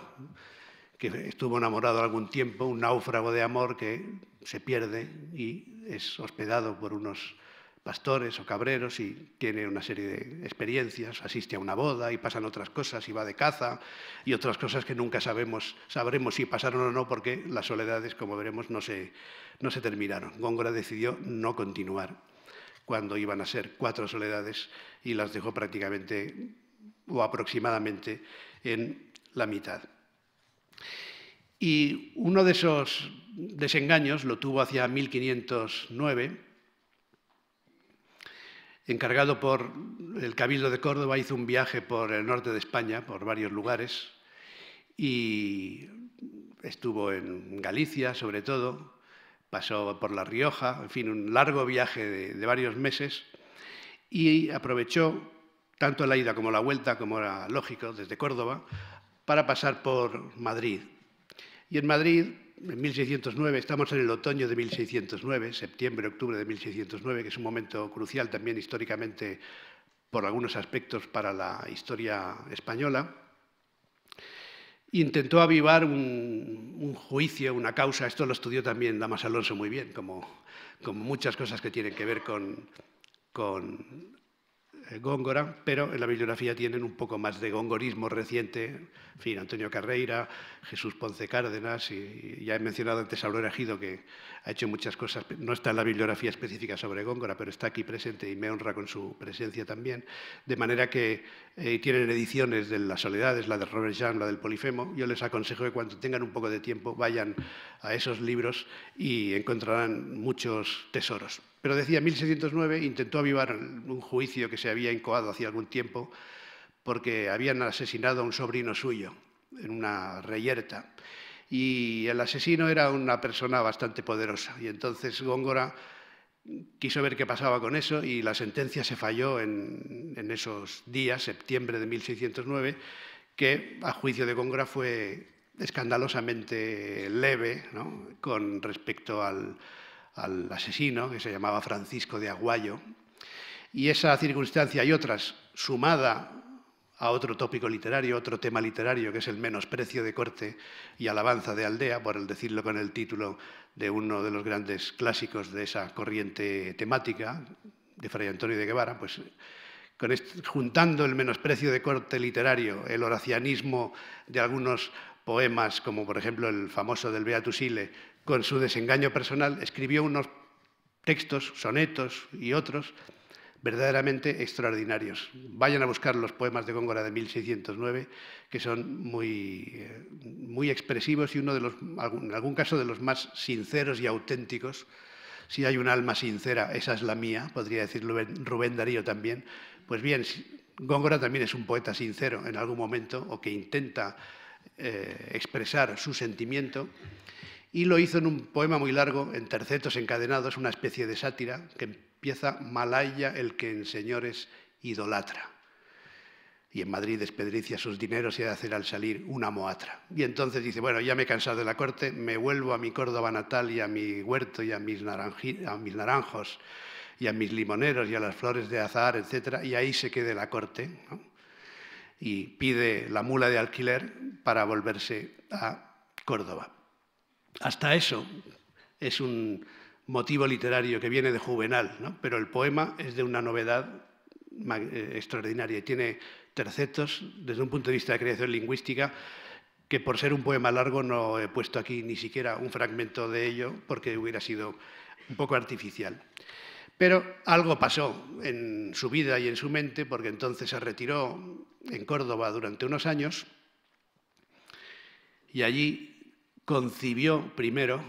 A: que estuvo enamorado algún tiempo, un náufrago de amor que se pierde y es hospedado por unos pastores o cabreros y tiene una serie de experiencias, asiste a una boda y pasan otras cosas y va de caza y otras cosas que nunca sabemos, sabremos si pasaron o no porque las soledades, como veremos, no se, no se terminaron. Góngora decidió no continuar cuando iban a ser cuatro soledades y las dejó prácticamente o aproximadamente en la mitad. Y uno de esos desengaños lo tuvo hacia 1509, encargado por el Cabildo de Córdoba, hizo un viaje por el norte de España, por varios lugares, y estuvo en Galicia sobre todo, pasó por La Rioja, en fin, un largo viaje de, varios meses y aprovechó tanto la ida como la vuelta, como era lógico, desde Córdoba, para pasar por Madrid. Y en Madrid, en 1609, estamos en el otoño de 1609, septiembre, octubre de 1609, que es un momento crucial también históricamente por algunos aspectos para la historia española intentó avivar un, juicio, una causa. Esto lo estudió también Damas Alonso muy bien, como, como muchas cosas que tienen que ver con eh, Góngora, pero en la bibliografía tienen un poco más de gongorismo reciente, fin, Antonio Carreira, Jesús Ponce Cárdenas, y, ya he mencionado antes a Aurora Gido que ha hecho muchas cosas, no está en la bibliografía específica sobre Góngora, pero está aquí presente y me honra con su presencia también, de manera que eh, tienen ediciones de Las Soledades, la de Robert Jean, la del Polifemo, yo les aconsejo que cuando tengan un poco de tiempo vayan a esos libros y encontrarán muchos tesoros. Pero decía, 1609 intentó avivar un juicio que se había incoado hacía algún tiempo porque habían asesinado a un sobrino suyo en una reyerta. Y el asesino era una persona bastante poderosa. Y entonces Góngora quiso ver qué pasaba con eso y la sentencia se falló en, esos días, septiembre de 1609, que a juicio de Góngora fue escandalosamente leve con respecto al, al asesino, que se llamaba Francisco de Aguayo. Y esa circunstancia y otras, sumada a otro tópico literario, otro tema literario, que es el menosprecio de corte y alabanza de aldea, por el decirlo con el título de uno de los grandes clásicos de esa corriente temática, de Fray Antonio de Guevara, pues juntando el menosprecio de corte literario, el horacianismo de algunos poemas, como por ejemplo el famoso del Beatusile, con su desengaño personal, escribió unos textos, sonetos y otros verdaderamente extraordinarios. Vayan a buscar los poemas de Góngora de 1609, que son muy, eh, muy expresivos y uno de los, en algún caso, de los más sinceros y auténticos. Si hay un alma sincera, esa es la mía, podría decir Rubén Darío también. Pues bien, Góngora también es un poeta sincero en algún momento o que intenta eh, expresar su sentimiento y lo hizo en un poema muy largo, en tercetos encadenados, una especie de sátira que empieza Malaya el que en señores idolatra. Y en Madrid despedricia sus dineros y hacer al salir una moatra. Y entonces dice, bueno, ya me he cansado de la corte, me vuelvo a mi Córdoba natal y a mi huerto y a mis, a mis naranjos y a mis limoneros y a las flores de azahar, etc. Y ahí se quede la corte. Y pide la mula de alquiler para volverse a Córdoba. Hasta eso es un motivo literario que viene de Juvenal, pero el poema es de una novedad eh, extraordinaria y tiene tercetos desde un punto de vista de creación lingüística que por ser un poema largo no he puesto aquí ni siquiera un fragmento de ello porque hubiera sido un poco artificial. Pero algo pasó en su vida y en su mente porque entonces se retiró en Córdoba durante unos años y allí concibió primero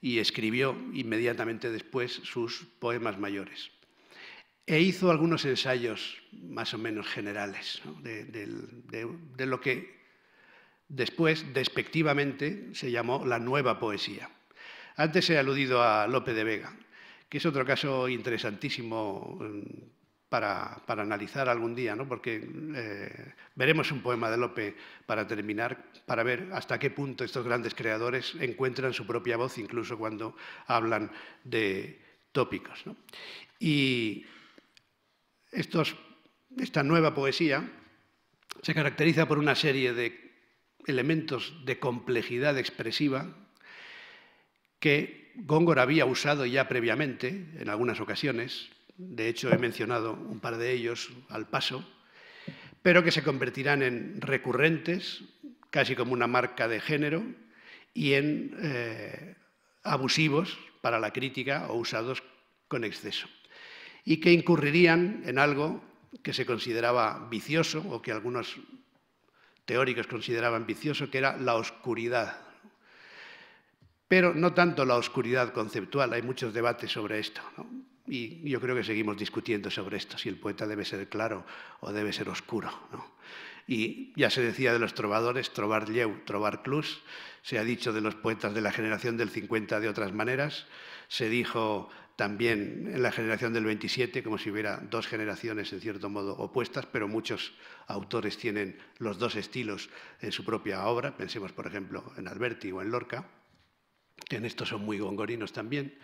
A: y escribió inmediatamente después sus poemas mayores. E hizo algunos ensayos más o menos generales de, de lo que después despectivamente se llamó la nueva poesía. Antes he aludido a Lope de Vega, que es otro caso interesantísimo mm, para, analizar algún día, ¿no? porque eh, veremos un poema de Lope para terminar, para ver hasta qué punto estos grandes creadores encuentran su propia voz, incluso cuando hablan de tópicos. Y esta nueva poesía se caracteriza por una serie de elementos de complejidad expresiva que Góngora había usado ya previamente en algunas ocasiones, de hecho he mencionado un par de ellos al paso, pero que se convertirán en recurrentes, casi como una marca de género, y en eh, abusivos para la crítica o usados con exceso, y que incurrirían en algo que se consideraba vicioso o que algunos teóricos consideraban vicioso, que era la oscuridad. Pero no tanto la oscuridad conceptual, hay muchos debates sobre esto, y yo creo que seguimos discutiendo sobre esto, si el poeta debe ser claro o debe ser oscuro. Y ya se decía de los trovadores, trobar lleu, trobar clus, se ha dicho de los poetas de la generación del 50 de otras maneras, se dijo también en la generación del 27, como si hubiera dos generaciones en cierto modo opuestas, pero muchos autores tienen los dos estilos en su propia obra, pensemos por ejemplo en Alberti o en Lorca que en esto son muy gongorinos también,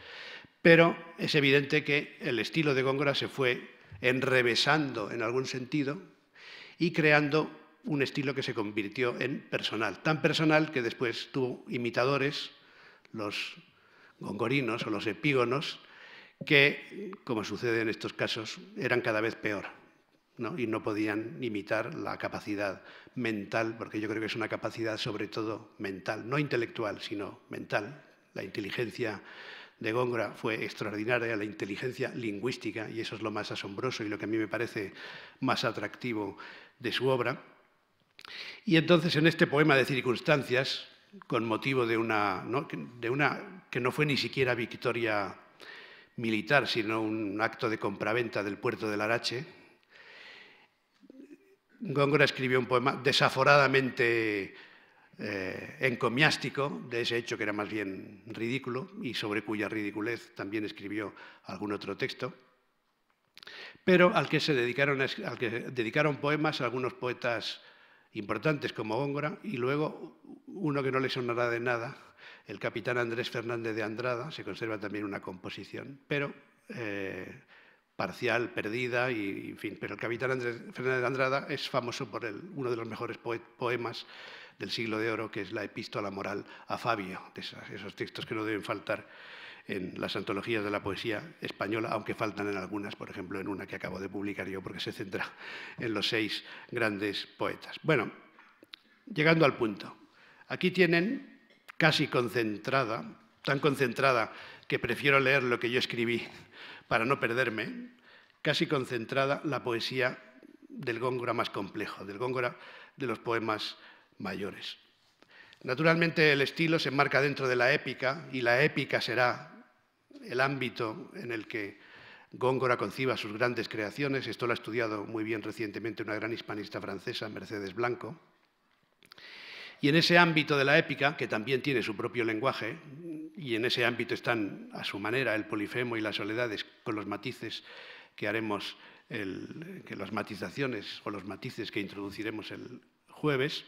A: pero es evidente que el estilo de Góngora se fue enrevesando en algún sentido y creando un estilo que se convirtió en personal, tan personal que después tuvo imitadores, los gongorinos o los epígonos, que, como sucede en estos casos, eran cada vez peor y no podían imitar la capacidad mental, porque yo creo que es una capacidad sobre todo mental, no intelectual, sino mental, la inteligencia de Góngora fue extraordinaria, la inteligencia lingüística, y eso es lo más asombroso y lo que a mí me parece más atractivo de su obra. Y entonces en este poema de circunstancias, con motivo de una, que no fue ni siquiera victoria militar, sino un acto de compraventa del puerto de Larache, Góngora escribió un poema desaforadamente eh, encomiástico de ese hecho que era más bien ridículo y sobre cuya ridiculez también escribió algún otro texto, pero al que, se dedicaron, al que dedicaron poemas algunos poetas importantes como Góngora y luego uno que no le sonará de nada, el capitán Andrés Fernández de Andrada, se conserva también una composición, pero eh, parcial, perdida, y, fin, pero el capitán Andrés Fernández de Andrada es famoso por el, uno de los mejores poemas del siglo de oro, que es la epístola moral a Fabio, de esos, textos que no deben faltar en las antologías de la poesía española, aunque faltan en algunas, por ejemplo, en una que acabo de publicar yo, porque se centra en los seis grandes poetas. Bueno, llegando al punto. Aquí tienen casi concentrada, tan concentrada que prefiero leer lo que yo escribí para no perderme, casi concentrada la poesía del Góngora más complejo, del Góngora de los poemas mayores. Naturalmente el estilo se enmarca dentro de la épica y la épica será el ámbito en el que Góngora conciba sus grandes creaciones. Esto lo ha estudiado muy bien recientemente una gran hispanista francesa, Mercedes Blanco. Y en ese ámbito de la épica, que también tiene su propio lenguaje, y en ese ámbito están a su manera el polifemo y las soledades, con los matices que haremos, que las matizaciones o los matices que introduciremos el jueves,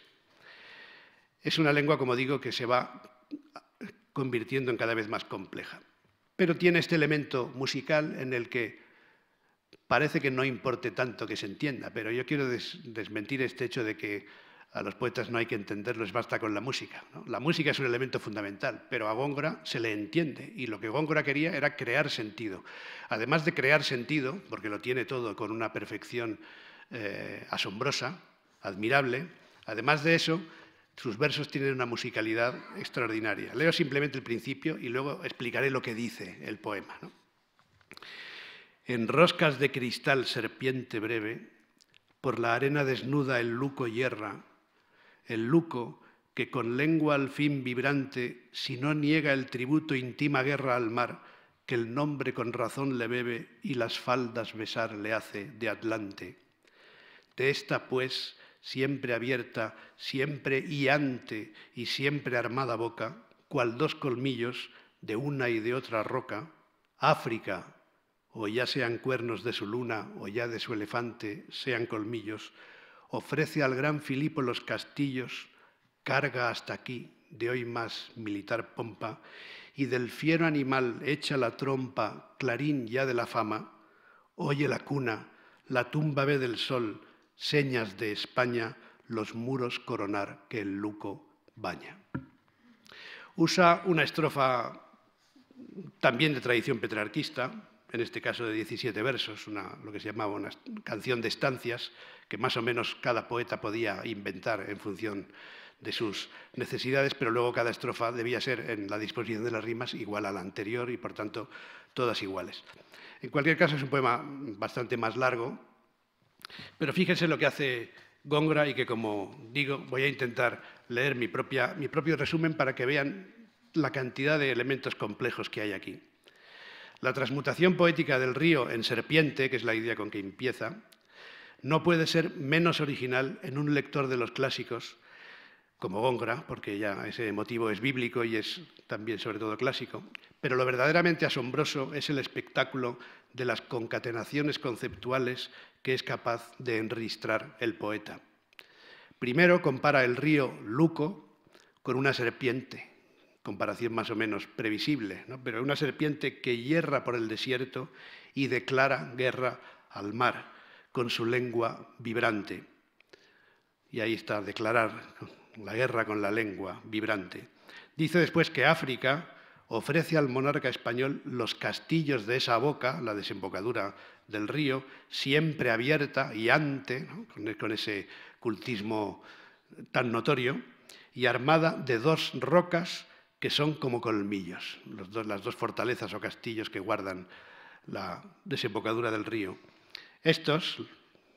A: es una lengua, como digo, que se va convirtiendo en cada vez más compleja. Pero tiene este elemento musical en el que parece que no importe tanto que se entienda, pero yo quiero desmentir este hecho de que a los poetas no hay que entenderlos, basta con la música. La música es un elemento fundamental, pero a Góngora se le entiende y lo que Góngora quería era crear sentido. Además de crear sentido, porque lo tiene todo con una perfección eh, asombrosa, admirable, además de eso, sus versos tienen una musicalidad extraordinaria. Leo simplemente el principio y luego explicaré lo que dice el poema. En roscas de cristal serpiente breve, por la arena desnuda el luco hierra, el luco que con lengua al fin vibrante, si no niega el tributo intima guerra al mar, que el nombre con razón le bebe y las faldas besar le hace de Atlante. De esta, pues, siempre abierta, siempre hiante y siempre armada boca, cual dos colmillos de una y de otra roca, África, o ya sean cuernos de su luna o ya de su elefante, sean colmillos, ofrece al gran Filipo los castillos, carga hasta aquí, de hoy más militar pompa, y del fiero animal echa la trompa, clarín ya de la fama, oye la cuna, la tumba ve del sol, señas de España, los muros coronar que el luco baña. Usa una estrofa también de tradición petrarquista, en este caso de 17 versos, lo que se llamaba una canción de estancias, que más o menos cada poeta podía inventar en función de sus necesidades, pero luego cada estrofa debía ser en la disposición de las rimas igual a la anterior y por tanto todas iguales. En cualquier caso es un poema bastante más largo, pero fíjense lo que hace Góngora y que, como digo, voy a intentar leer mi, propio resumen para que vean la cantidad de elementos complejos que hay aquí. La transmutación poética del río en serpiente, que es la idea con que empieza, no puede ser menos original en un lector de los clásicos como Góngora, porque ya ese motivo es bíblico y es también sobre todo clásico, pero lo verdaderamente asombroso es el espectáculo de las concatenaciones conceptuales que es capaz de enregistrar el poeta. Primero compara el río Luco con una serpiente, comparación más o menos previsible, pero una serpiente que hierra por el desierto y declara guerra al mar con su lengua vibrante. Y ahí está, declarar la guerra con la lengua vibrante. Dice después que África ofrece al monarca español los castillos de esa boca, la desembocadura del río, siempre abierta y ante, e, con, ese cultismo tan notorio, y armada de dos rocas que son como colmillos, las dos fortalezas o castillos que guardan la desembocadura del río. Estos,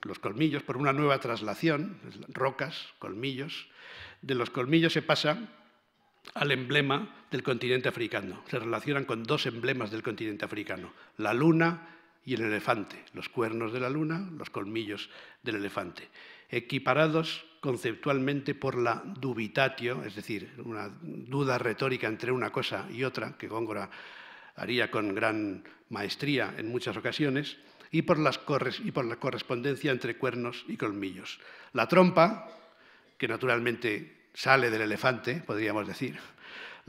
A: los colmillos, por una nueva traslación, rocas, colmillos, de los colmillos se pasa al emblema del continente africano. Se relacionan con dos emblemas del continente africano, la luna y el elefante, los cuernos de la luna, los colmillos del elefante, equiparados conceptualmente por la dubitatio, es decir, una duda retórica entre una cosa y otra, que Góngora haría con gran maestría en muchas ocasiones, y por, las y por la correspondencia entre cuernos y colmillos. La trompa, que naturalmente sale del elefante, podríamos decir,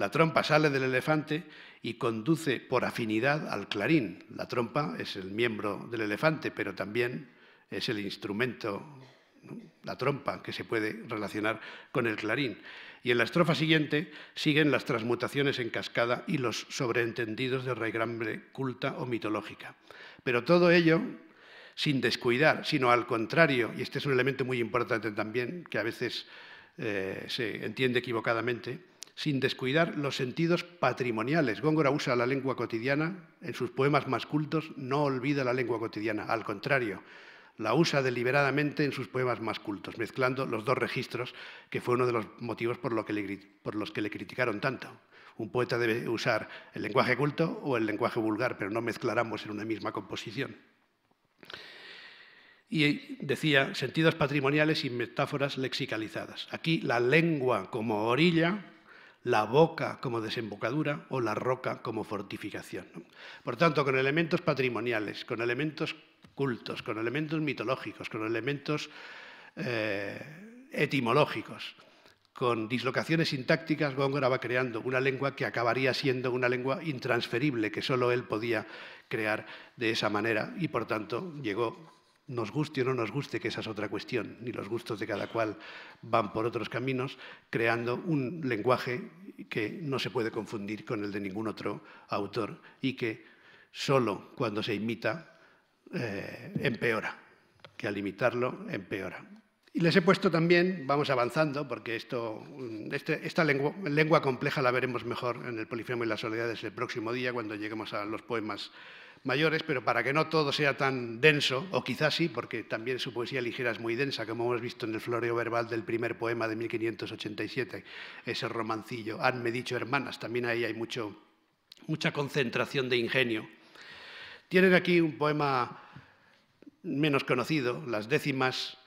A: la trompa sale del elefante y conduce por afinidad al clarín. La trompa es el miembro del elefante, pero también es el instrumento, la trompa, que se puede relacionar con el clarín. Y en la estrofa siguiente siguen las transmutaciones en cascada y los sobreentendidos de regrambre culta o mitológica. Pero todo ello sin descuidar, sino al contrario, y este es un elemento muy importante también que a veces eh, se entiende equivocadamente, sin descuidar los sentidos patrimoniales. Góngora usa la lengua cotidiana, en sus poemas más cultos no olvida la lengua cotidiana, al contrario, la usa deliberadamente en sus poemas más cultos, mezclando los dos registros, que fue uno de los motivos por, los que le criticaron tanto. Un poeta debe usar el lenguaje culto o el lenguaje vulgar, pero no mezclar en una misma composición. Y decía, sentidos patrimoniales y metáforas lexicalizadas. Aquí la lengua como orilla la boca como desembocadura o la roca como fortificación. Por tanto, con elementos patrimoniales, con elementos cultos, con elementos mitológicos, con elementos eh, etimológicos, con dislocaciones sintácticas, Góngora va creando una lengua que acabaría siendo una lengua intransferible, que solo él podía crear de esa manera y, por tanto, llegó nos guste o no nos guste, que esa es otra cuestión, ni los gustos de cada cual van por otros caminos, creando un lenguaje que no se puede confundir con el de ningún otro autor y que solo cuando se imita eh, empeora, que al imitarlo empeora. Y les he puesto también, vamos avanzando, porque esto, mm, este, esta lengua, compleja la veremos mejor en el Polifemo y las Soledades el próximo día, cuando lleguemos a los poemas mayores, pero para que no todo sea tan denso, o quizás sí, porque también su poesía ligera es muy densa, como hemos visto en el floreo verbal del primer poema de 1587, ese romancillo, hanme dicho hermanas, también ahí hay mucho, mucha concentración de ingenio. Tienen aquí un poema menos conocido, Las décimas,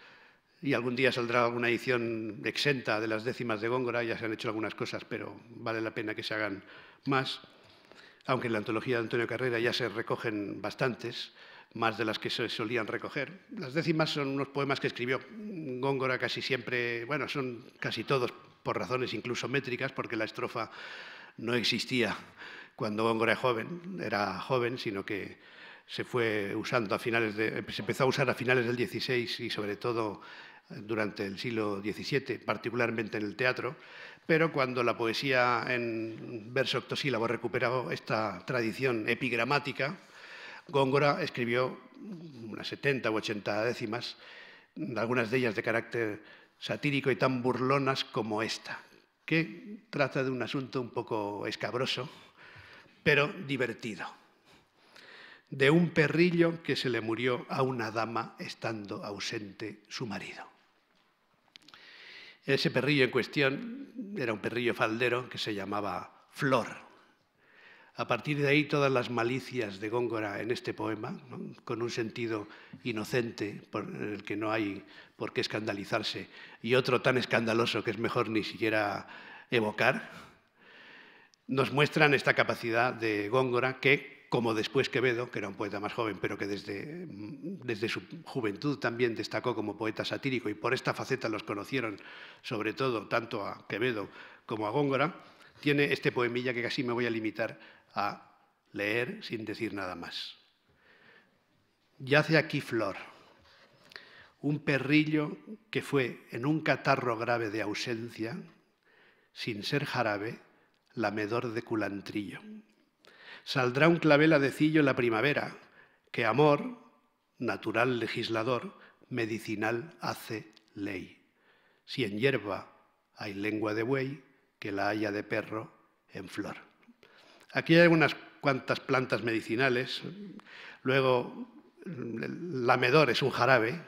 A: y algún día saldrá alguna edición exenta de las décimas de Góngora, ya se han hecho algunas cosas, pero vale la pena que se hagan más aunque en la antología de Antonio Carrera ya se recogen bastantes, más de las que se solían recoger. Las décimas son unos poemas que escribió Góngora casi siempre, bueno, son casi todos por razones incluso métricas, porque la estrofa no existía cuando Góngora joven, era joven, sino que se fue usando a finales de, se empezó a usar a finales del XVI y sobre todo durante el siglo XVII, particularmente en el teatro, pero cuando la poesía en verso octosílabo recuperó esta tradición epigramática, Góngora escribió unas 70 u 80 décimas, algunas de ellas de carácter satírico y tan burlonas como esta, que trata de un asunto un poco escabroso, pero divertido. De un perrillo que se le murió a una dama estando ausente su marido. Ese perrillo en cuestión era un perrillo faldero que se llamaba Flor. A partir de ahí todas las malicias de Góngora en este poema, con un sentido inocente por el que no hay por qué escandalizarse, y otro tan escandaloso que es mejor ni siquiera evocar, nos muestran esta capacidad de Góngora que como después Quevedo, que era un poeta más joven, pero que desde, su juventud también destacó como poeta satírico y por esta faceta los conocieron sobre todo tanto a Quevedo como a Góngora, tiene este poemilla que casi me voy a limitar a leer sin decir nada más. Yace aquí Flor, un perrillo que fue en un catarro grave de ausencia, sin ser jarabe, lamedor de culantrillo saldrá un clavel decillo en la primavera, que amor, natural legislador, medicinal hace ley. Si en hierba hay lengua de buey, que la haya de perro en flor. Aquí hay unas cuantas plantas medicinales. Luego, el lamedor es un jarabe.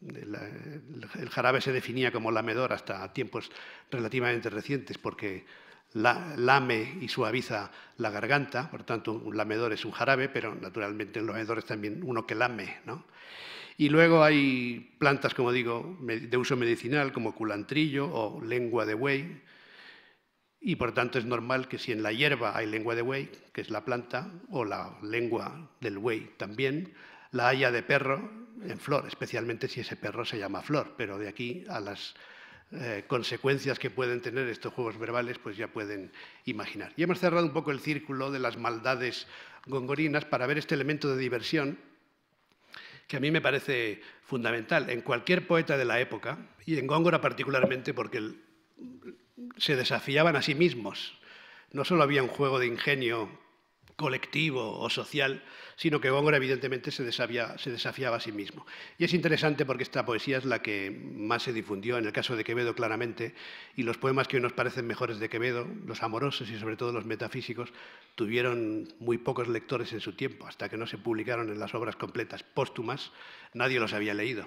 A: El jarabe se definía como lamedor hasta tiempos relativamente recientes porque lame y suaviza la garganta, por tanto un lamedor es un jarabe, pero naturalmente lamedor es también uno que lame. Y luego hay plantas, como digo, de uso medicinal, como culantrillo o lengua de buey, y por tanto es normal que si en la hierba hay lengua de buey, que es la planta, o la lengua del buey también, la haya de perro en flor, especialmente si ese perro se llama flor, pero de aquí a las eh, consecuencias que pueden tener estos juegos verbales, pues ya pueden imaginar. Y hemos cerrado un poco el círculo de las maldades gongorinas para ver este elemento de diversión que a mí me parece fundamental en cualquier poeta de la época, y en Góngora particularmente porque se desafiaban a sí mismos. No solo había un juego de ingenio colectivo o social, sino que Góngora evidentemente se, se desafiaba a sí mismo. Y es interesante porque esta poesía es la que más se difundió, en el caso de Quevedo claramente, y los poemas que hoy nos parecen mejores de Quevedo, los amorosos y sobre todo los metafísicos, tuvieron muy pocos lectores en su tiempo, hasta que no se publicaron en las obras completas póstumas, nadie los había leído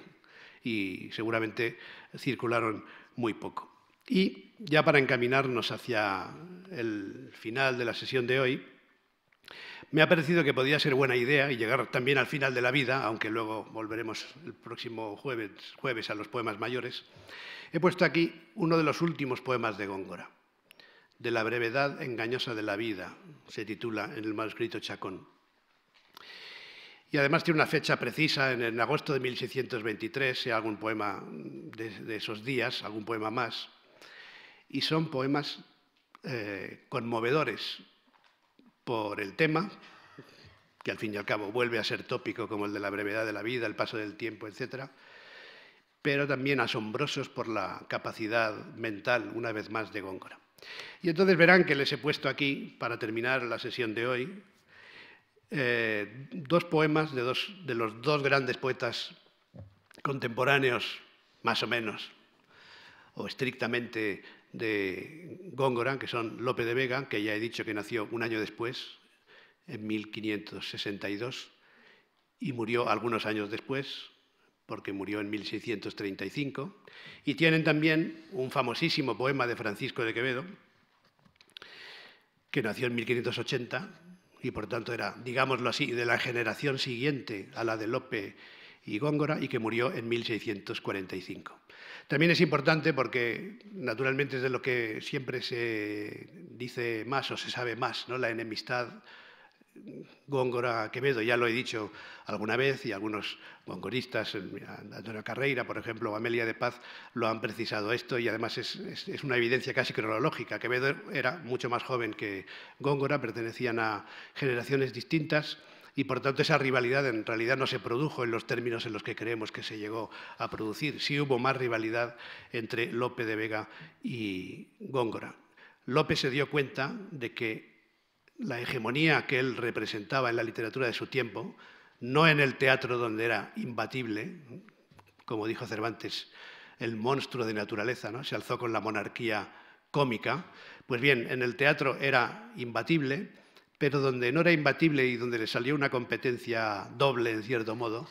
A: y seguramente circularon muy poco. Y ya para encaminarnos hacia el final de la sesión de hoy, me ha parecido que podía ser buena idea y llegar también al final de la vida, aunque luego volveremos el próximo jueves, a los poemas mayores, he puesto aquí uno de los últimos poemas de Góngora, de la brevedad engañosa de la vida, se titula en el manuscrito Chacón. Y además tiene una fecha precisa, en, agosto de 1623, sea algún poema de, esos días, algún poema más. Y son poemas eh, conmovedores, por el tema, que al fin y al cabo vuelve a ser tópico como el de la brevedad de la vida, el paso del tiempo, etcétera, pero también asombrosos por la capacidad mental, una vez más, de Góngora. Y entonces verán que les he puesto aquí, para terminar la sesión de hoy, eh, dos poemas de, de los dos grandes poetas contemporáneos, más o menos, o estrictamente de Góngora, que son Lope de Vega, que ya he dicho que nació un año después, en 1562, y murió algunos años después, porque murió en 1635. Y tienen también un famosísimo poema de Francisco de Quevedo, que nació en 1580 y por tanto era, digámoslo así, de la generación siguiente a la de Lope y Góngora y que murió en 1645. También es importante porque, naturalmente, es de lo que siempre se dice más o se sabe más, ¿no? la enemistad Góngora-Quevedo. Ya lo he dicho alguna vez y algunos gongoristas, eh, Antonio Carreira, por ejemplo, o Amelia de Paz, lo han precisado esto y además es, una evidencia casi cronológica. Quevedo era mucho más joven que Góngora, pertenecían a generaciones distintas y por tanto esa rivalidad en realidad no se produjo en los términos en los que creemos que se llegó a producir. Sí hubo más rivalidad entre Lope de Vega y Góngora. Lope se dio cuenta de que la hegemonía que él representaba en la literatura de su tiempo, no en el teatro donde era imbatible, como dijo Cervantes, el monstruo de naturaleza, ¿no? se alzó con la monarquía cómica, pues bien, en el teatro era imbatible, pero donde no era imbatible y donde le salió una competencia doble, en cierto modo,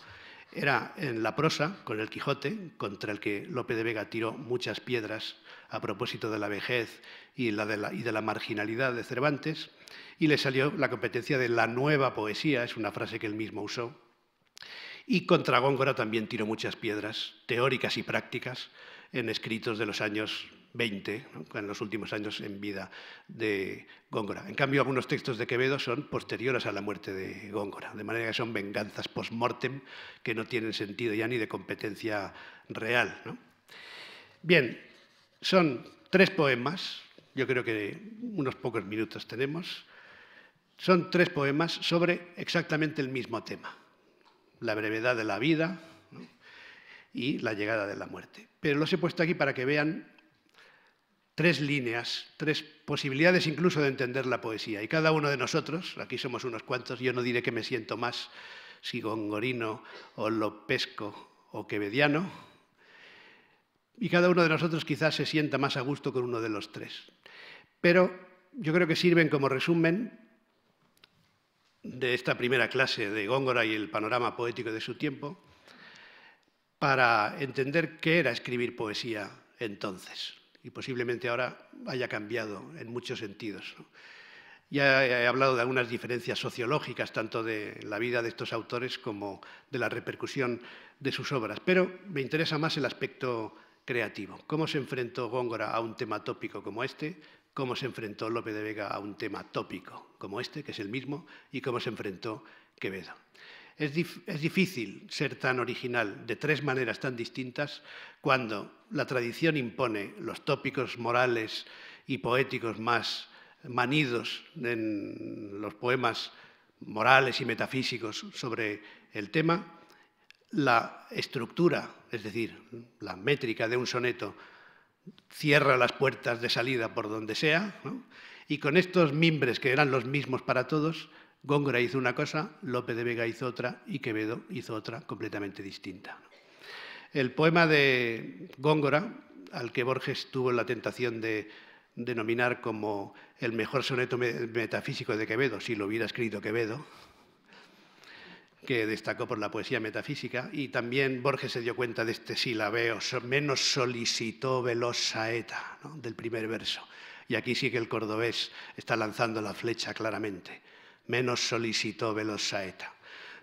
A: era en la prosa, con el Quijote, contra el que Lope de Vega tiró muchas piedras a propósito de la vejez y, de, la, y de la marginalidad de Cervantes, y le salió la competencia de la nueva poesía, es una frase que él mismo usó, y contra Góngora también tiró muchas piedras, teóricas y prácticas, en escritos de los años 20, en los últimos años en vida de Góngora. En cambio, algunos textos de Quevedo son posteriores a la muerte de Góngora, de manera que son venganzas post-mortem que no tienen sentido ya ni de competencia real. Bien, son tres poemas, yo creo que unos pocos minutos tenemos, son tres poemas sobre exactamente el mismo tema, la brevedad de la vida, y la llegada de la muerte. Pero los he puesto aquí para que vean tres líneas, tres posibilidades incluso de entender la poesía. Y cada uno de nosotros, aquí somos unos cuantos, yo no diré que me siento más si gongorino o lopesco o quevediano, y cada uno de nosotros quizás se sienta más a gusto con uno de los tres. Pero yo creo que sirven como resumen de esta primera clase de Góngora y el panorama poético de su tiempo para entender qué era escribir poesía entonces y posiblemente ahora haya cambiado en muchos sentidos. Ya he hablado de algunas diferencias sociológicas, tanto de la vida de estos autores como de la repercusión de sus obras, pero me interesa más el aspecto creativo. ¿Cómo se enfrentó Góngora a un tema tópico como este? ¿Cómo se enfrentó Lope de Vega a un tema tópico como este, que es el mismo? ¿Y cómo se enfrentó Quevedo? Es, difícil ser tan original de tres maneras tan distintas cuando la tradición impone los tópicos morales y poéticos más manidos en los poemas morales y metafísicos sobre el tema, la estructura, es decir, la métrica de un soneto, cierra las puertas de salida por donde sea, y con estos mimbres que eran los mismos para todos, Góngora hizo una cosa, Lope de Vega hizo otra y Quevedo hizo otra completamente distinta. El poema de Góngora, al que Borges tuvo la tentación de denominar como el mejor soneto metafísico de Quevedo, si lo hubiera escrito Quevedo, que destacó por la poesía metafísica, y también Borges se dio cuenta de este silabeo, menos solicitó veloz eta del primer verso. Y aquí sí que el cordobés está lanzando la flecha claramente menos solicitó Veloz Saeta.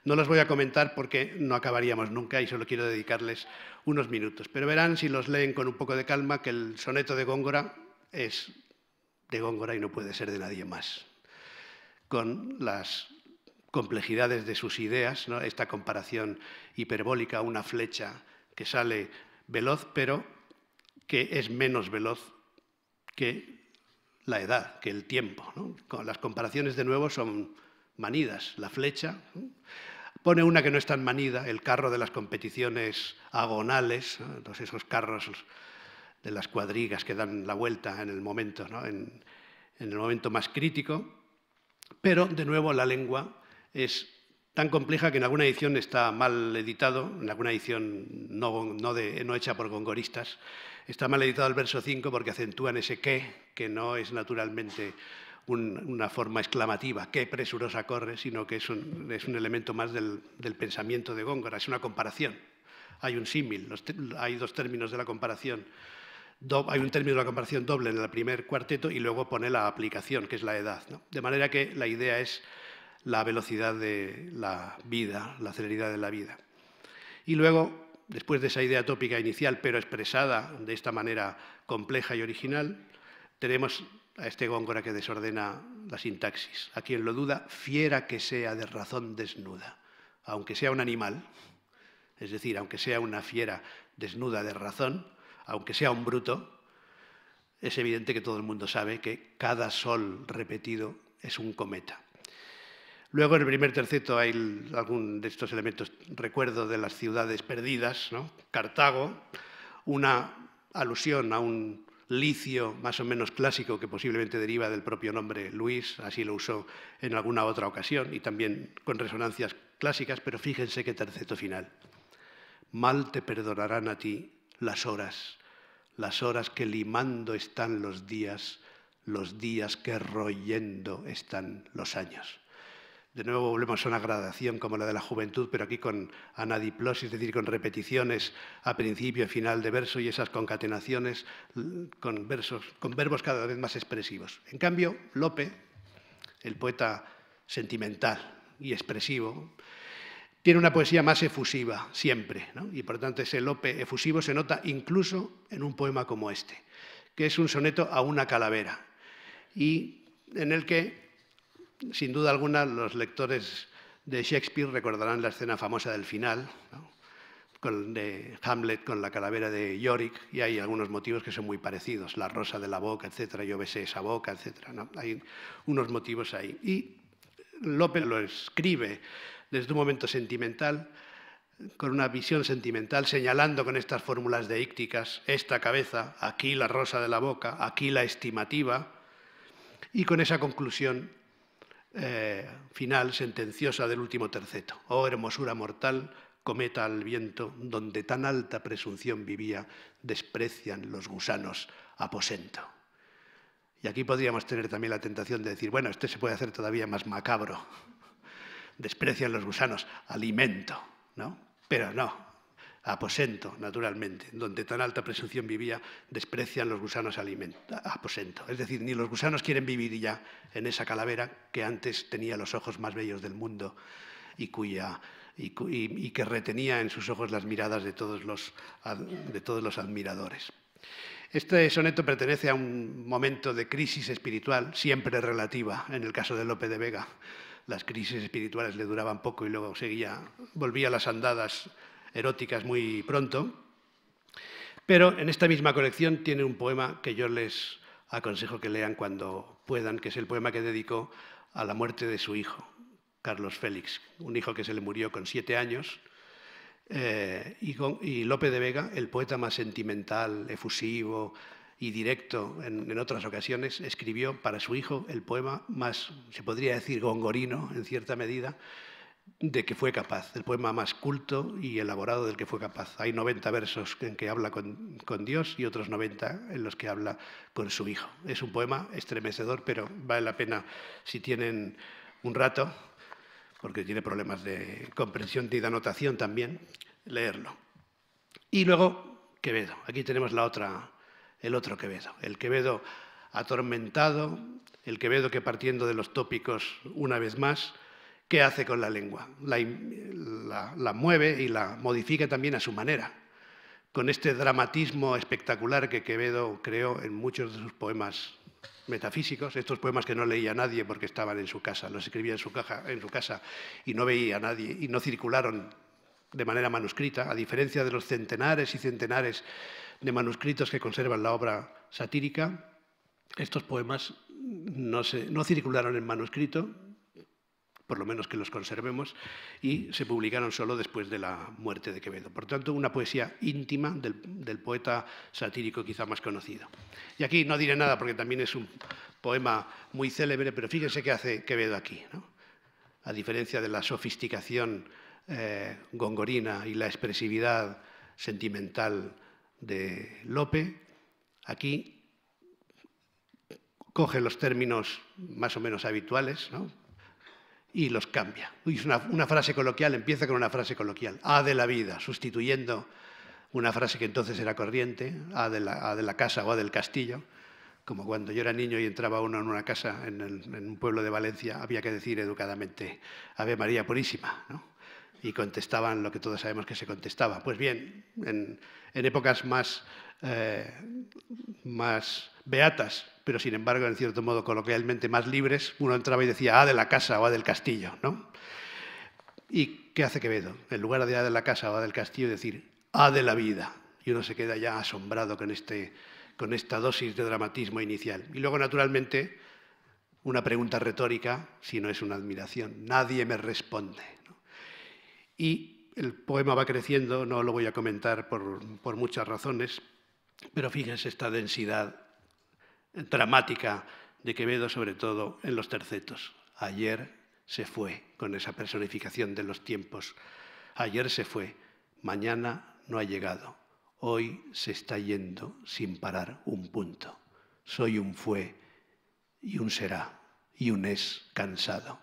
A: No los voy a comentar porque no acabaríamos nunca y solo quiero dedicarles unos minutos. Pero verán, si los leen con un poco de calma, que el soneto de Góngora es de Góngora y no puede ser de nadie más. Con las complejidades de sus ideas, esta comparación hiperbólica, una flecha que sale veloz, pero que es menos veloz que la edad que el tiempo. ¿no? Las comparaciones de nuevo son manidas, la flecha. Pone una que no es tan manida, el carro de las competiciones agonales, esos carros de las cuadrigas que dan la vuelta en el momento, en, el momento más crítico. Pero, de nuevo, la lengua es tan compleja que en alguna edición está mal editado, en alguna edición no, no hecha por gongoristas, Está mal editado el verso 5 porque acentúan ese qué que no es naturalmente una forma exclamativa, qué presurosa corre, sino que es un, elemento más del, pensamiento de Góngora, es una comparación. Hay un símil, hay dos términos de la comparación. hay un término de la comparación doble en el primer cuarteto y luego pone la aplicación, que es la edad. De manera que la idea es la velocidad de la vida, la celeridad de la vida. Y luego después de esa idea tópica inicial, pero expresada de esta manera compleja y original, tenemos a este Góngora que desordena la sintaxis. A quien lo duda, fiera que sea de razón desnuda, aunque sea un animal, es decir, aunque sea una fiera desnuda de razón, aunque sea un bruto, es evidente que todo el mundo sabe que cada sol repetido es un cometa. Luego, en el primer terceto hay algún de estos elementos, recuerdo de las ciudades perdidas, ¿no? Cartago, una alusión a un licio más o menos clásico que posiblemente deriva del propio nombre Luis, así lo usó en alguna otra ocasión y también con resonancias clásicas, pero fíjense qué terceto final. Mal te perdonarán a ti las horas, las horas que limando están los días, los días que royendo están los años de nuevo volvemos a una gradación como la de la juventud, pero aquí con anadiplosis, es decir, con repeticiones a principio y final de verso y esas concatenaciones con, versos, con verbos cada vez más expresivos. En cambio, Lope, el poeta sentimental y expresivo, tiene una poesía más efusiva siempre, y por lo tanto ese Lope efusivo se nota incluso en un poema como este, que es un soneto a una calavera, y en el que sin duda alguna, los lectores de Shakespeare recordarán la escena famosa del final, de Hamlet con la calavera de Yorick, y hay algunos motivos que son muy parecidos, la rosa de la boca, etcétera, yo besé esa boca, etcétera. Hay unos motivos ahí. Y López lo escribe desde un momento sentimental, con una visión sentimental, señalando con estas fórmulas deícticas esta cabeza, aquí la rosa de la boca, aquí la estimativa, y con esa conclusión eh, final sentenciosa del último terceto. Oh hermosura mortal, cometa al viento, donde tan alta presunción vivía, desprecian los gusanos aposento. Y aquí podríamos tener también la tentación de decir, bueno, este se puede hacer todavía más macabro. <laughs> Desprecian los gusanos, alimento, ¿no? Pero no, aposento, naturalmente, donde tan alta presunción vivía, desprecian los gusanos aposento. Es decir, ni los gusanos quieren vivir ya en esa calavera que antes tenía los ojos más bellos del mundo y, cuya, y, que retenía en sus ojos las miradas de todos los, de todos los admiradores. Este soneto pertenece a un momento de crisis espiritual, siempre relativa, en el caso de Lope de Vega. Las crisis espirituales le duraban poco y luego seguía, volvía a las andadas eróticas muy pronto. Pero en esta misma colección tiene un poema que yo les aconsejo que lean cuando puedan, que es el poema que dedicó a la muerte de su hijo, Carlos Félix, un hijo que se le murió con siete años, eh, y, López Lope de Vega, el poeta más sentimental, efusivo y directo en, en, otras ocasiones, escribió para su hijo el poema más, se podría decir, gongorino en cierta medida, de que fue capaz, el poema más culto y elaborado del que fue capaz. Hay 90 versos en que habla con, Dios y otros 90 en los que habla con su hijo. Es un poema estremecedor, pero vale la pena si tienen un rato, porque tiene problemas de comprensión y de anotación también, leerlo. Y luego Quevedo. Aquí tenemos la otra, el otro Quevedo. El Quevedo atormentado, el Quevedo que partiendo de los tópicos una vez más, ¿Qué hace con la lengua? La, mueve y la modifica también a su manera, con este dramatismo espectacular que Quevedo creó en muchos de sus poemas metafísicos, estos poemas que no leía nadie porque estaban en su casa, los escribía en su, casa y no veía a nadie y no circularon de manera manuscrita, a diferencia de los centenares y centenares de manuscritos que conservan la obra satírica, estos poemas no, no circularon en manuscrito, por lo menos que los conservemos, y se publicaron solo después de la muerte de Quevedo. Por tanto, una poesía íntima del, poeta satírico quizá más conocido. Y aquí no diré nada porque también es un poema muy célebre, pero fíjense qué hace Quevedo aquí. A diferencia de la sofisticación eh, gongorina y la expresividad sentimental de Lope, aquí coge los términos más o menos habituales, ¿no? y los cambia. una, una frase coloquial, empieza con una frase coloquial, A de la vida, sustituyendo una frase que entonces era corriente, A de la, de la casa o A del castillo, como cuando yo era niño y entraba uno en una casa en, un pueblo de Valencia, había que decir educadamente Ave María Purísima, y contestaban lo que todos sabemos que se contestaba. Pues bien, en, épocas más, eh, más beatas pero sin embargo, en cierto modo, coloquialmente más libres, uno entraba y decía A de la casa o A del castillo. ¿no? ¿Y qué hace Quevedo? En lugar de A de la casa o A del castillo, decir A de la vida. Y uno se queda ya asombrado con, este, con esta dosis de dramatismo inicial. Y luego, naturalmente, una pregunta retórica, si no es una admiración. Nadie me responde. Y el poema va creciendo, no lo voy a comentar por, por muchas razones, pero fíjense esta densidad dramática de Quevedo, sobre todo en los tercetos. Ayer se fue, con esa personificación de los tiempos. Ayer se fue, mañana no ha llegado. Hoy se está yendo sin parar un punto. Soy un fue y un será y un es cansado.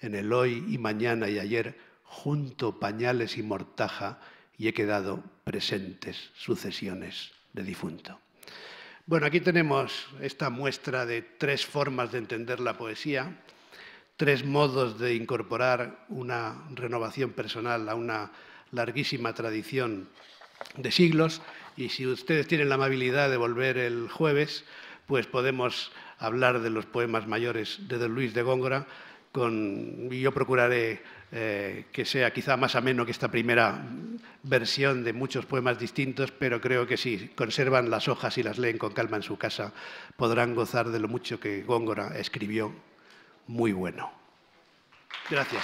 A: En el hoy y mañana y ayer junto pañales y mortaja y he quedado presentes sucesiones de difunto. Bueno, aquí tenemos esta muestra de tres formas de entender la poesía, tres modos de incorporar una renovación personal a una larguísima tradición de siglos. Y si ustedes tienen la amabilidad de volver el jueves, pues podemos hablar de los poemas mayores de Don Luis de Góngora. y yo procuraré eh, que sea quizá más ameno que esta primera versión de muchos poemas distintos, pero creo que si conservan las hojas y las leen con calma en su casa, podrán gozar de lo mucho que Góngora escribió. Muy bueno. Gracias.